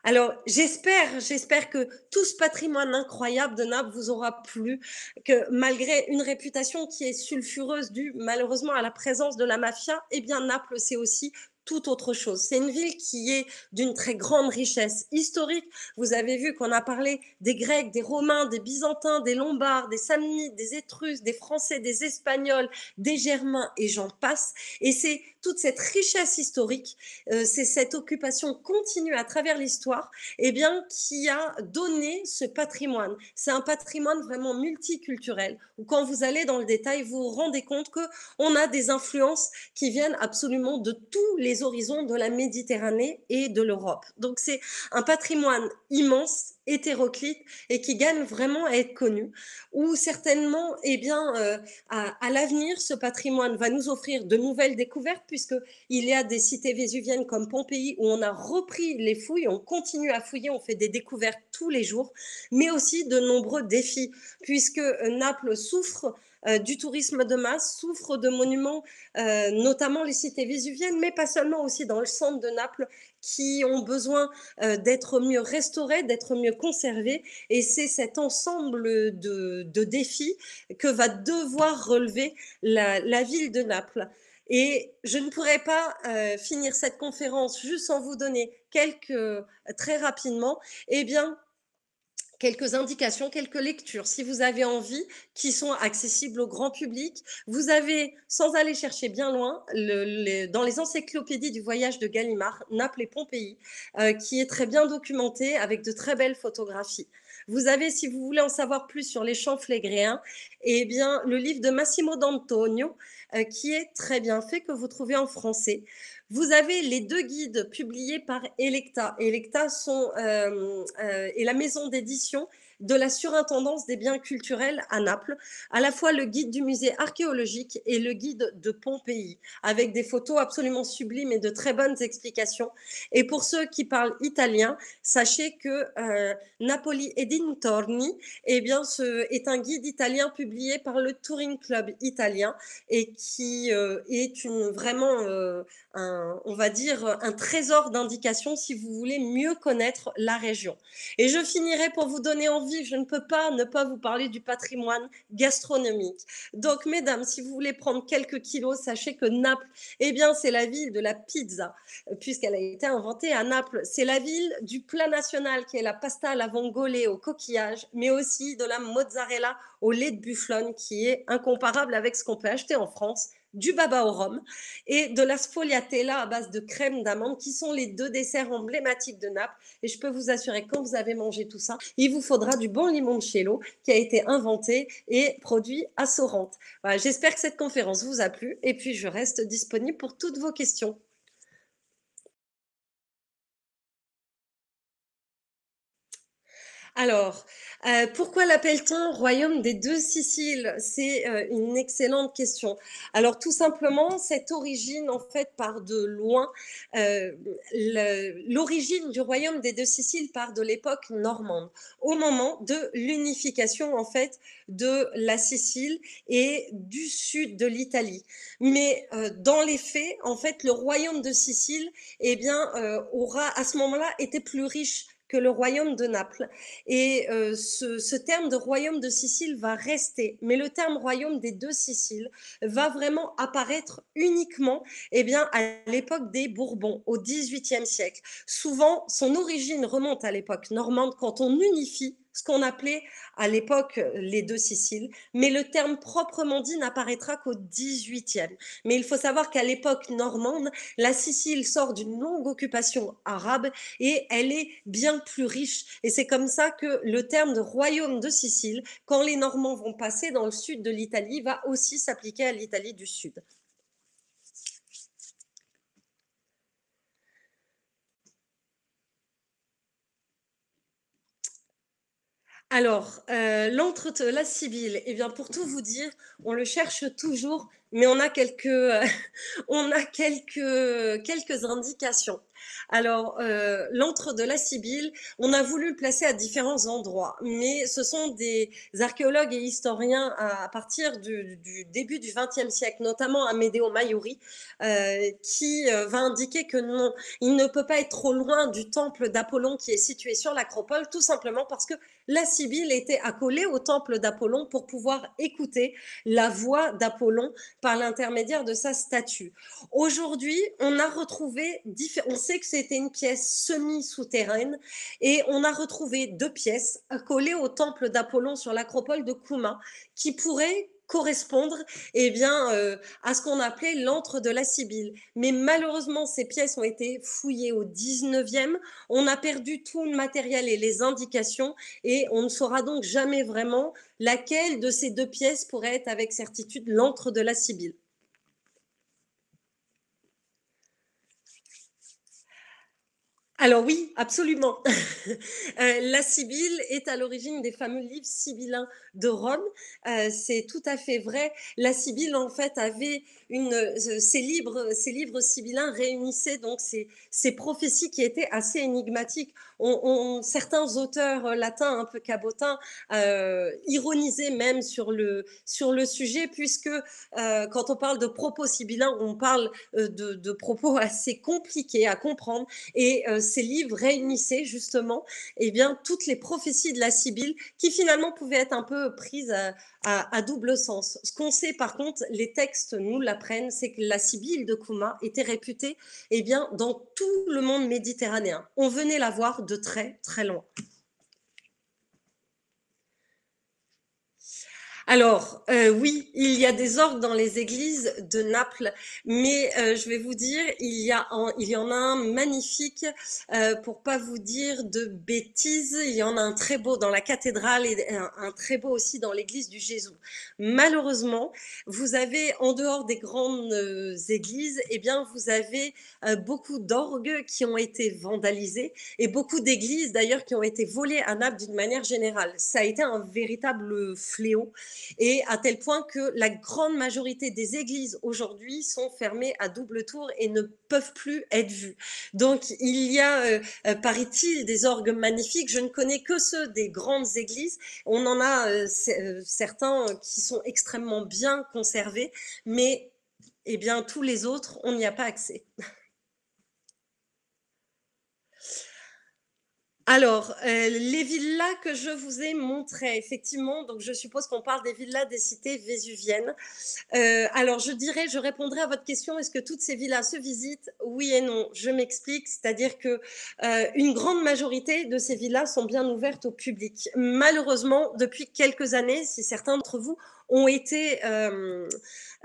Alors, j'espère, j'espère que tout ce patrimoine incroyable de Naples vous aura plu, que malgré une réputation qui est sulfureuse due malheureusement à la présence de la mafia, eh bien Naples, c'est aussi tout autre chose. C'est une ville qui est d'une très grande richesse historique. Vous avez vu qu'on a parlé des Grecs, des Romains, des Byzantins, des Lombards, des Samnites, des Étrusques, des Français, des Espagnols, des Germains et j'en passe. Et c'est toute cette richesse historique, euh, c'est cette occupation continue à travers l'histoire, eh bien, qui a donné ce patrimoine. C'est un patrimoine vraiment multiculturel, où quand vous allez dans le détail, vous vous rendez compte que qu'on a des influences qui viennent absolument de tous les horizons de la Méditerranée et de l'Europe. Donc c'est un patrimoine immense hétéroclite et qui gagne vraiment à être connu, Ou certainement, eh bien, euh, à, l'avenir, ce patrimoine va nous offrir de nouvelles découvertes, puisqu'il y a des cités vésuviennes comme Pompéi, où on a repris les fouilles, on continue à fouiller, on fait des découvertes tous les jours, mais aussi de nombreux défis, puisque euh, Naples souffre euh, du tourisme de masse, souffre de monuments, notamment les cités vésuviennes, mais pas seulement aussi dans le centre de Naples, qui ont besoin d'être mieux restaurés, d'être mieux conservés. Et c'est cet ensemble de, défis que va devoir relever la, ville de Naples. Et je ne pourrais pas finir cette conférence juste sans vous donner quelques très rapidement, eh bien, quelques indications, quelques lectures, si vous avez envie, qui sont accessibles au grand public. Vous avez, sans aller chercher bien loin, dans les encyclopédies du voyage de Gallimard, Naples et Pompéi, euh, qui est très bien documenté avec de très belles photographies. Vous avez, si vous voulez en savoir plus sur les champs flégréens, eh bien, le livre de Massimo d'Antonio, euh, qui est très bien fait, que vous trouvez en français. Vous avez les deux guides publiés par Electa. Electa sont, euh, euh est la maison d'édition de la surintendance des biens culturels à Naples, à la fois le guide du musée archéologique et le guide de Pompéi, avec des photos absolument sublimes et de très bonnes explications. Et pour ceux qui parlent italien, sachez que euh, Napoli Edintorni eh bien, ce, est un guide italien publié par le Touring Club italien et qui euh, est une, vraiment, euh, un, on va dire, un trésor d'indications si vous voulez mieux connaître la région. Et je finirai pour vous donner envie je ne peux pas ne pas vous parler du patrimoine gastronomique. Donc, mesdames, si vous voulez prendre quelques kilos, sachez que Naples, eh bien, c'est la ville de la pizza, puisqu'elle a été inventée à Naples. C'est la ville du plat national qui est la pasta alla vongole au coquillage, mais aussi de la mozzarella au lait de bufflone qui est incomparable avec ce qu'on peut acheter en France du baba au rhum et de la sfogliatella à base de crème d'amande, qui sont les deux desserts emblématiques de Naples. Et je peux vous assurer, quand vous avez mangé tout ça, il vous faudra du bon limoncello qui a été inventé et produit à Sorrente. J'espère que cette conférence vous a plu et puis je reste disponible pour toutes vos questions. Alors, euh, pourquoi l'appelle-t-on royaume des deux Siciles C'est euh, une excellente question. Alors, tout simplement, cette origine, en fait, part de loin. Euh, l'origine du royaume des deux Siciles part de l'époque normande, au moment de l'unification, en fait, de la Sicile et du sud de l'Italie. Mais dans les faits, en fait, le royaume de Sicile, eh bien, aura à ce moment-là été plus riche que le royaume de Naples. Et euh, ce, terme de royaume de Sicile va rester, mais le terme royaume des deux Siciles va vraiment apparaître uniquement eh bien, à l'époque des Bourbons, au XVIIIe siècle. Souvent, son origine remonte à l'époque normande quand on unifie ce qu'on appelait à l'époque euh, les deux Siciles, mais le terme proprement dit n'apparaîtra qu'au XVIIIe. Mais il faut savoir qu'à l'époque normande, la Sicile sort d'une longue occupation arabe et elle est bien plus riche. Et c'est comme ça que le terme de royaume de Sicile, quand les Normands vont passer dans le sud de l'Italie, va aussi s'appliquer à l'Italie du Sud. Alors, euh, la Sibylle, eh bien, pour tout vous dire, on le cherche toujours, mais on a quelques, on a quelques, quelques indications. Alors, euh, l'antre de la Sibylle, on a voulu le placer à différents endroits, mais ce sont des archéologues et historiens à, partir du, début du XXe siècle, notamment Amédéo Maiori, euh, qui euh, va indiquer que non, il ne peut pas être trop loin du temple d'Apollon qui est situé sur l'acropole, tout simplement parce que la Sibylle était accolée au temple d'Apollon pour pouvoir écouter la voix d'Apollon par l'intermédiaire de sa statue. Aujourd'hui, on a retrouvé, différents que c'était une pièce semi-souterraine et on a retrouvé deux pièces collées au temple d'Apollon sur l'acropole de Kouma qui pourraient correspondre eh bien, euh, à ce qu'on appelait l'antre de la Sibylle. Mais malheureusement, ces pièces ont été fouillées au 19e. On a perdu tout le matériel et les indications et on ne saura donc jamais vraiment laquelle de ces deux pièces pourrait être avec certitude l'antre de la Sibylle. Alors oui, absolument. Euh, la Sibylle est à l'origine des fameux livres sibyllins de Rome. Euh, c'est tout à fait vrai. La Sibylle, en fait, avait euh, ces livres, sibyllins réunissaient donc ces, prophéties qui étaient assez énigmatiques. On, certains auteurs euh, latins un peu cabotins euh, ironisaient même sur le, sujet, puisque quand on parle de propos sibyllins, on parle de, propos assez compliqués à comprendre. Et ces livres réunissaient justement eh bien, toutes les prophéties de la Sibylle qui finalement pouvaient être un peu prises à, double sens. Ce qu'on sait par contre, les textes nous l'apprennent, c'est que la Sibylle de Kouma était réputée eh bien, dans tout le monde méditerranéen. On venait la voir de très très loin. Alors, euh, oui, il y a des orgues dans les églises de Naples, mais euh, je vais vous dire, il y, a il y en a un magnifique, pour euh, pour pas vous dire de bêtises, il y en a un très beau dans la cathédrale et un, très beau aussi dans l'église du Jésus. Malheureusement, vous avez, en dehors des grandes églises, eh bien, vous avez beaucoup d'orgues qui ont été vandalisés et beaucoup d'églises d'ailleurs qui ont été volées à Naples d'une manière générale. Ça a été un véritable fléau et à tel point que la grande majorité des églises aujourd'hui sont fermées à double tour et ne peuvent plus être vues. Donc il y a, euh, euh, paraît-il, des orgues magnifiques. Je ne connais que ceux des grandes églises. On en a euh, certains qui sont extrêmement bien conservés, mais eh bien tous les autres, on n'y a pas accès. Alors, euh, les villas que je vous ai montrées, effectivement, donc je suppose qu'on parle des villas des cités vésuviennes. Euh, alors, je dirais, je répondrai à votre question, est-ce que toutes ces villas se visitent Oui et non. Je m'explique, c'est-à-dire que euh, une grande majorité de ces villas sont bien ouvertes au public. Malheureusement, depuis quelques années, si certains d'entre vous ont été, euh,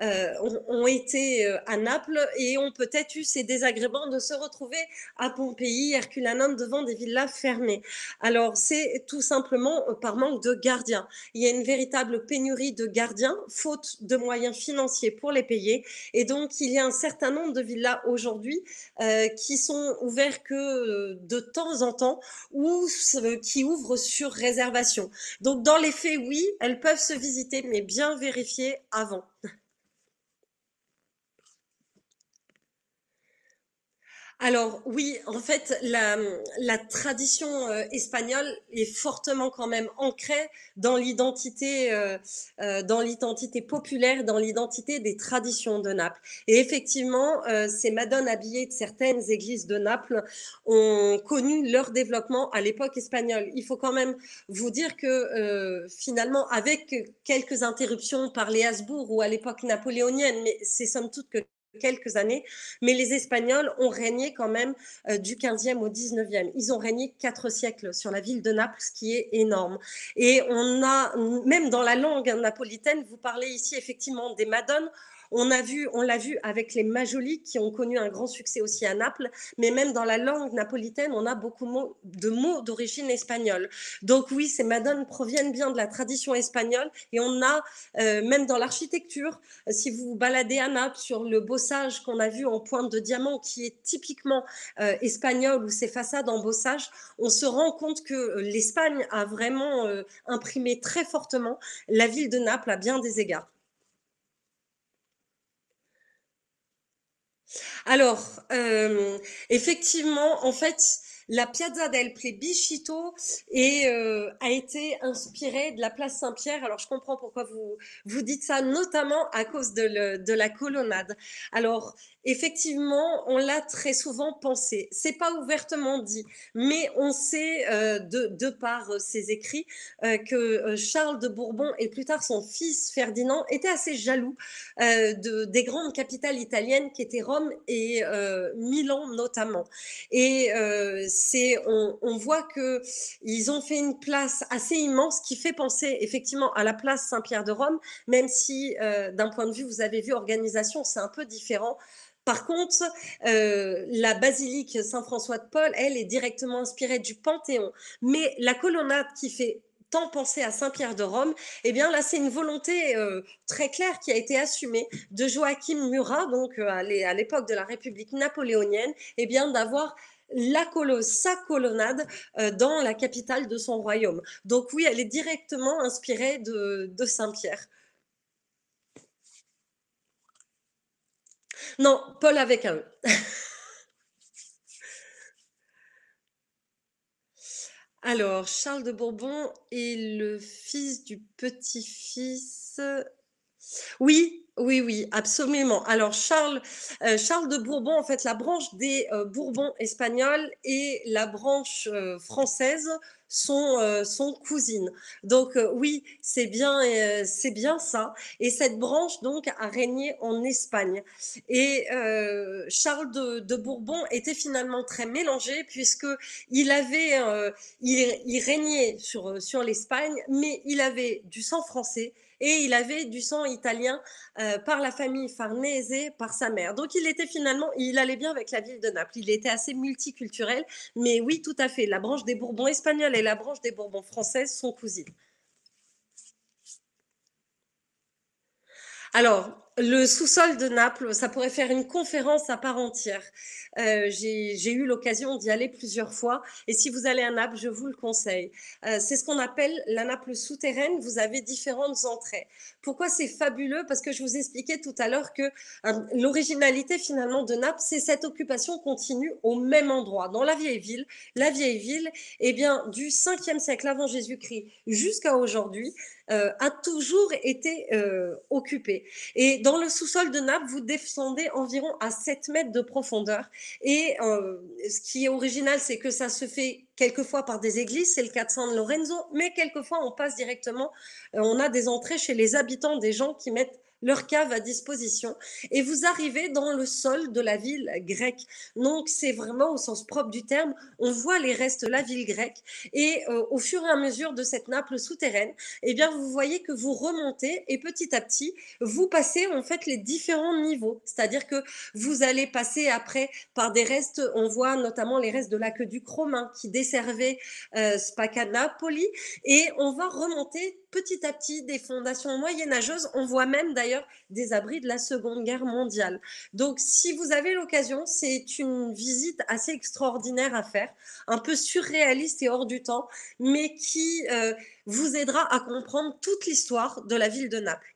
euh, ont, été euh, à Naples et ont peut-être eu ces désagréments de se retrouver à Pompéi, Herculanum, devant des villas fermées. Alors, c'est tout simplement par manque de gardiens. Il y a une véritable pénurie de gardiens, faute de moyens financiers pour les payer. Et donc, il y a un certain nombre de villas aujourd'hui euh, qui sont ouvertes que de temps en temps ou qui ouvrent sur réservation. Donc, dans les faits, oui, elles peuvent se visiter, mais bien bien vérifier avant. Alors oui, en fait, la, tradition euh, espagnole est fortement quand même ancrée dans l'identité, euh, euh, dans l'identité populaire, dans l'identité des traditions de Naples. Et effectivement, ces madones habillées de certaines églises de Naples ont connu leur développement à l'époque espagnole. Il faut quand même vous dire que finalement, avec quelques interruptions par les Habsbourg ou à l'époque napoléonienne, mais c'est somme toute que quelques années, mais les Espagnols ont régné quand même euh, du 15e au 19e. Ils ont régné quatre siècles sur la ville de Naples, ce qui est énorme. Et on a, même dans la langue napolitaine, vous parlez ici effectivement des madones, on a vu, on l'a vu avec les Majoliques qui ont connu un grand succès aussi à Naples, mais même dans la langue napolitaine, on a beaucoup de mots d'origine espagnole. Donc oui, ces madones proviennent bien de la tradition espagnole et on a euh, même dans l'architecture, euh, si vous vous baladez à Naples sur le bossage qu'on a vu en pointe de diamant qui est typiquement euh, espagnol ou ses façades en bossage, on se rend compte que l'Espagne a vraiment imprimé très fortement la ville de Naples à bien des égards. Alors, euh, effectivement, en fait, la Piazza del Plebiscito est, euh, a été inspirée de la place Saint-Pierre. Alors, je comprends pourquoi vous, vous dites ça, notamment à cause de, la colonnade. Alors, effectivement, on l'a très souvent pensé. C'est pas ouvertement dit, mais on sait euh, de, de, par euh, ses écrits que Charles de Bourbon et plus tard son fils Ferdinand étaient assez jaloux de, des grandes capitales italiennes qui étaient Rome et Milan notamment. Et on, voit que ils ont fait une place assez immense qui fait penser effectivement à la place Saint-Pierre de Rome, même si euh, d'un point de vue, vous avez vu, organisation, c'est un peu différent. Par contre, euh, la basilique Saint-François de Paul, elle, est directement inspirée du Panthéon. Mais la colonnade qui fait tant penser à Saint-Pierre de Rome, eh bien là, c'est une volonté euh, très claire qui a été assumée de Joachim Murat, donc à l'époque de la République napoléonienne, eh bien d'avoir la sa colonnade euh, dans la capitale de son royaume. Donc oui, elle est directement inspirée de, Saint-Pierre. Non, Paul avec un e. Alors, Charles de Bourbon est le fils du petit-fils. Oui, oui, oui, absolument. Alors Charles, euh, Charles de Bourbon, en fait, la branche des euh, Bourbons espagnols et la branche euh, française sont, cousines. Donc oui, c'est bien, c'est bien ça. Et cette branche donc a régné en Espagne. Et Charles de, Bourbon était finalement très mélangé puisqu'il il régnait sur l'Espagne, mais il avait du sang français et il avait du sang italien euh, par la famille Farnese, par sa mère. Donc il était finalement, il allait bien avec la ville de Naples, il était assez multiculturel, mais oui, tout à fait, la branche des Bourbons espagnols et la branche des Bourbons françaises sont cousines. Alors, le sous-sol de Naples, ça pourrait faire une conférence à part entière. Euh, j'ai eu l'occasion d'y aller plusieurs fois. Et si vous allez à Naples, je vous le conseille. Euh, c'est ce qu'on appelle la Naples souterraine. Vous avez différentes entrées. Pourquoi c'est fabuleux Parce que je vous expliquais tout à l'heure que euh, l'originalité finalement de Naples, c'est cette occupation continue au même endroit, dans la vieille ville. La vieille ville, eh bien, du 5e siècle avant Jésus-Christ jusqu'à aujourd'hui, euh, a toujours été euh, occupé. Et dans le sous-sol de Naples, vous descendez environ à 7 mètres de profondeur. Et euh, ce qui est original, c'est que ça se fait quelquefois par des églises, c'est le cas de San Lorenzo, mais quelquefois on passe directement, on a des entrées chez les habitants, des gens qui mettent leur cave à disposition et vous arrivez dans le sol de la ville grecque. Donc c'est vraiment au sens propre du terme, on voit les restes de la ville grecque et euh, au fur et à mesure de cette nappe souterraine, eh bien vous voyez que vous remontez et petit à petit vous passez en fait les différents niveaux, c'est-à-dire que vous allez passer après par des restes, on voit notamment les restes de l'aqueduc romain qui desservait euh, Spacanapoli et on va remonter petit à petit des fondations moyenâgeuses. On voit même d'ailleurs des abris de la Seconde Guerre mondiale. Donc, si vous avez l'occasion, c'est une visite assez extraordinaire à faire, un peu surréaliste et hors du temps, mais qui euh, vous aidera à comprendre toute l'histoire de la ville de Naples.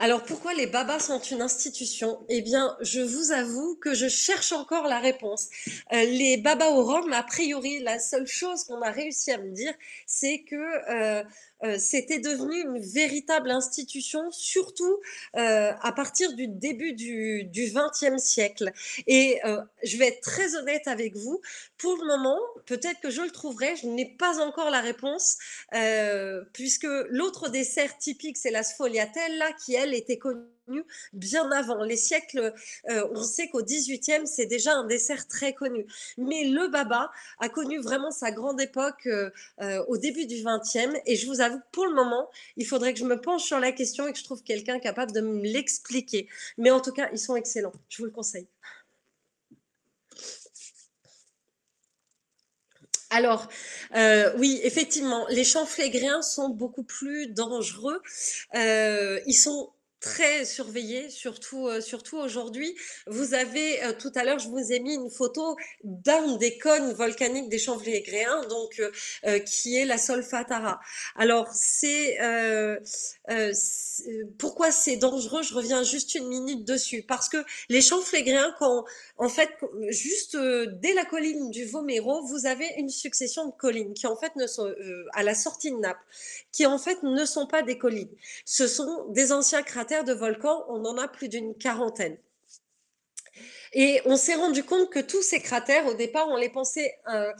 Alors pourquoi les babas sont une institution Eh bien, je vous avoue que je cherche encore la réponse. Euh, les babas au rhum, a priori, la seule chose qu'on a réussi à me dire, c'est que euh, euh, c'était devenu une véritable institution, surtout euh, à partir du début du, XXe siècle. Et euh, je vais être très honnête avec vous, pour le moment, peut-être que je le trouverai, je n'ai pas encore la réponse, puisque l'autre dessert typique, c'est la sfogliatella qui, elle, était connue bien avant les siècles. Euh, on sait qu'au 18 18e, c'est déjà un dessert très connu. Mais le baba a connu vraiment sa grande époque euh, euh, au début du 20 20e Et je vous avoue pour le moment, il faudrait que je me penche sur la question et que je trouve quelqu'un capable de me l'expliquer. Mais en tout cas, ils sont excellents. Je vous le conseille. Alors, oui, effectivement, les champs sont beaucoup plus dangereux. ils sont très surveillé, surtout, euh, surtout aujourd'hui. Vous avez, euh, tout à l'heure, je vous ai mis une photo d'un des cônes volcaniques des champs gréens donc euh, qui est la Solfatara. Alors, c'est pourquoi c'est dangereux Je reviens juste une minute dessus, parce que les champs gréens quand en fait, juste dès la colline du Vomero, vous avez une succession de collines qui en fait ne sont à la sortie de Naples, qui en fait ne sont pas des collines, ce sont des anciens cratères de volcans, on en a plus d'une quarantaine. Et on s'est rendu compte que tous ces cratères, au départ, on les pensait euh,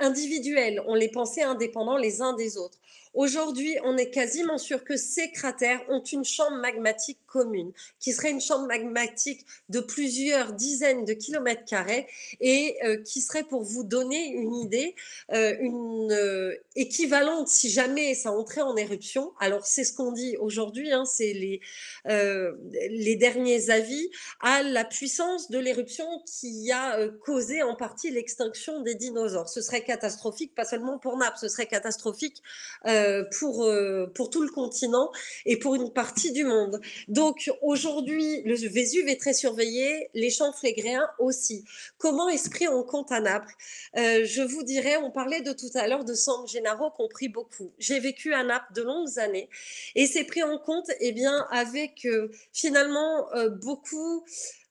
individuels, on les pensait indépendants les uns des autres. Aujourd'hui, on est quasiment sûr que ces cratères ont une chambre magmatique commune, qui serait une chambre magmatique de plusieurs dizaines de kilomètres carrés et euh, qui serait, pour vous donner une idée, euh, une euh, équivalente si jamais ça entrait en éruption. Alors, c'est ce qu'on dit aujourd'hui, hein, c'est les, derniers avis à la puissance de l'éruption qui a causé en partie l'extinction des dinosaures. Ce serait catastrophique, pas seulement pour Naples, ce serait catastrophique. Euh, pour, euh, pour tout le continent et pour une partie du monde. Donc aujourd'hui, le Vésuve est très surveillé, les champs flégréens aussi. Comment est-ce pris en compte à Naples euh, Je vous dirais, on parlait de tout à l'heure de San Gennaro qu'on prie beaucoup. J'ai vécu à Naples de longues années et c'est pris en compte et eh bien, avec finalement beaucoup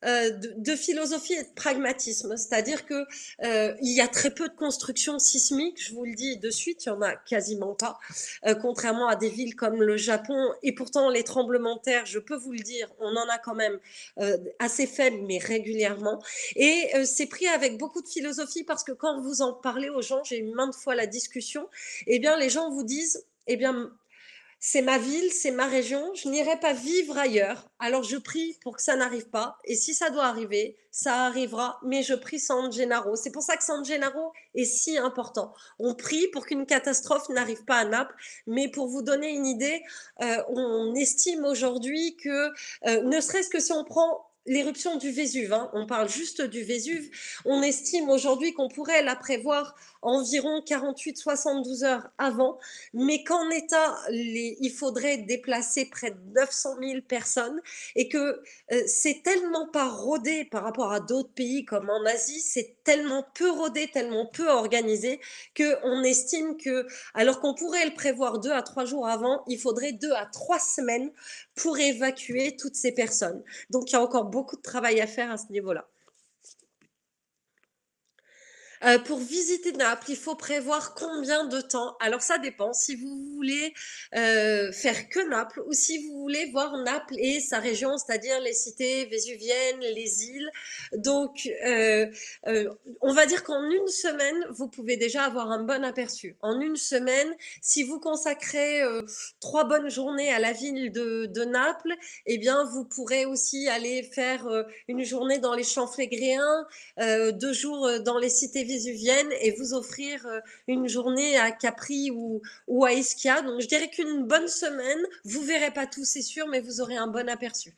euh, de, philosophie et de pragmatisme. C'est-à-dire que euh, il y a très peu de constructions sismiques, je vous le dis de suite, il y en a quasiment pas, euh, contrairement à des villes comme le Japon. Et pourtant, les tremblements de terre, je peux vous le dire, on en a quand même assez faibles, mais régulièrement. Et c'est pris avec beaucoup de philosophie parce que quand vous en parlez aux gens, j'ai eu maintes fois la discussion, et eh bien les gens vous disent, eh bien c'est ma ville, c'est ma région, je n'irai pas vivre ailleurs. Alors je prie pour que ça n'arrive pas. Et si ça doit arriver, ça arrivera. Mais je prie San Gennaro. C'est pour ça que San Gennaro est si important. On prie pour qu'une catastrophe n'arrive pas à Naples. Mais pour vous donner une idée, euh, on estime aujourd'hui que, euh, ne serait-ce que si on prend l'éruption du Vésuve, hein. on parle juste du Vésuve, on estime aujourd'hui qu'on pourrait la prévoir environ 48-72 heures avant, mais qu'en état, il faudrait déplacer près de 900 000 personnes et que euh, c'est tellement pas rodé par rapport à d'autres pays comme en Asie, c'est tellement peu rodé, tellement peu organisé, qu'on estime que, alors qu'on pourrait le prévoir deux à trois jours avant, il faudrait deux à trois semaines pour évacuer toutes ces personnes. Donc il y a encore beaucoup de travail à faire à ce niveau-là. Euh, pour visiter Naples, il faut prévoir combien de temps Alors ça dépend. Si vous voulez euh, faire que Naples ou si vous voulez voir Naples et sa région, c'est-à-dire les cités vésuviennes, les îles. Donc, euh, on va dire qu'en une semaine, vous pouvez déjà avoir un bon aperçu. En une semaine, si vous consacrez trois bonnes journées à la ville de, Naples, eh bien, vous pourrez aussi aller faire une journée dans les champs frégréens, deux jours dans les cités viennent et vous offrir euh, une journée à Capri ou, ou à Ischia. Donc je dirais qu'une bonne semaine, vous verrez pas tout, c'est sûr, mais vous aurez un bon aperçu.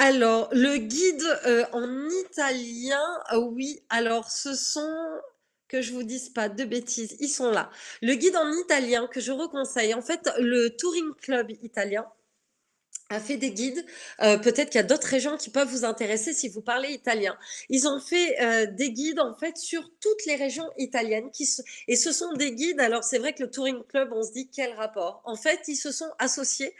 Alors, le guide euh, en italien, oui, alors ce sont, que je vous dise pas de bêtises, ils sont là. Le guide en italien que je recommande. en fait, le Touring Club italien, a fait des guides. Euh, peut-être qu'il y a d'autres régions qui peuvent vous intéresser si vous parlez italien. Ils ont fait euh, des guides en fait sur toutes les régions italiennes qui se... et ce sont des guides. Alors c'est vrai que le Touring Club, on se dit quel rapport. En fait, ils se sont associés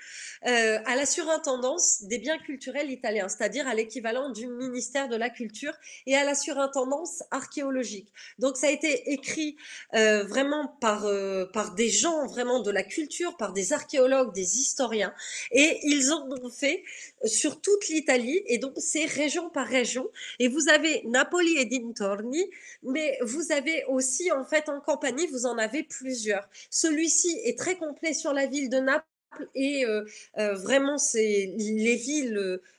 euh, à la surintendance des biens culturels italiens, c'est-à-dire à, à l'équivalent du ministère de la Culture et à la surintendance archéologique. Donc ça a été écrit vraiment par par des gens vraiment de la culture, par des archéologues, des historiens et ils ont fait, sur toute l'Italie et donc c'est région par région. Et vous avez Napoli et Dintorni, mais vous avez aussi en fait en campagne, vous en avez plusieurs. Celui-ci est très complet sur la ville de Naples et euh, euh, vraiment c'est les villes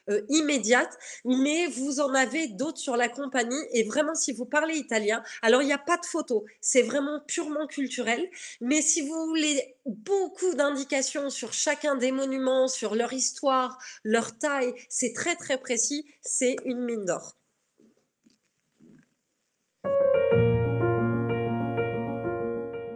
euh, immédiates, mais vous en avez d'autres sur la compagnie et vraiment si vous parlez italien, alors il n'y a pas de photo, c'est vraiment purement culturel, mais si vous voulez beaucoup d'indications sur chacun des monuments, sur leur histoire, leur taille, c'est très très précis, c'est une mine d'or.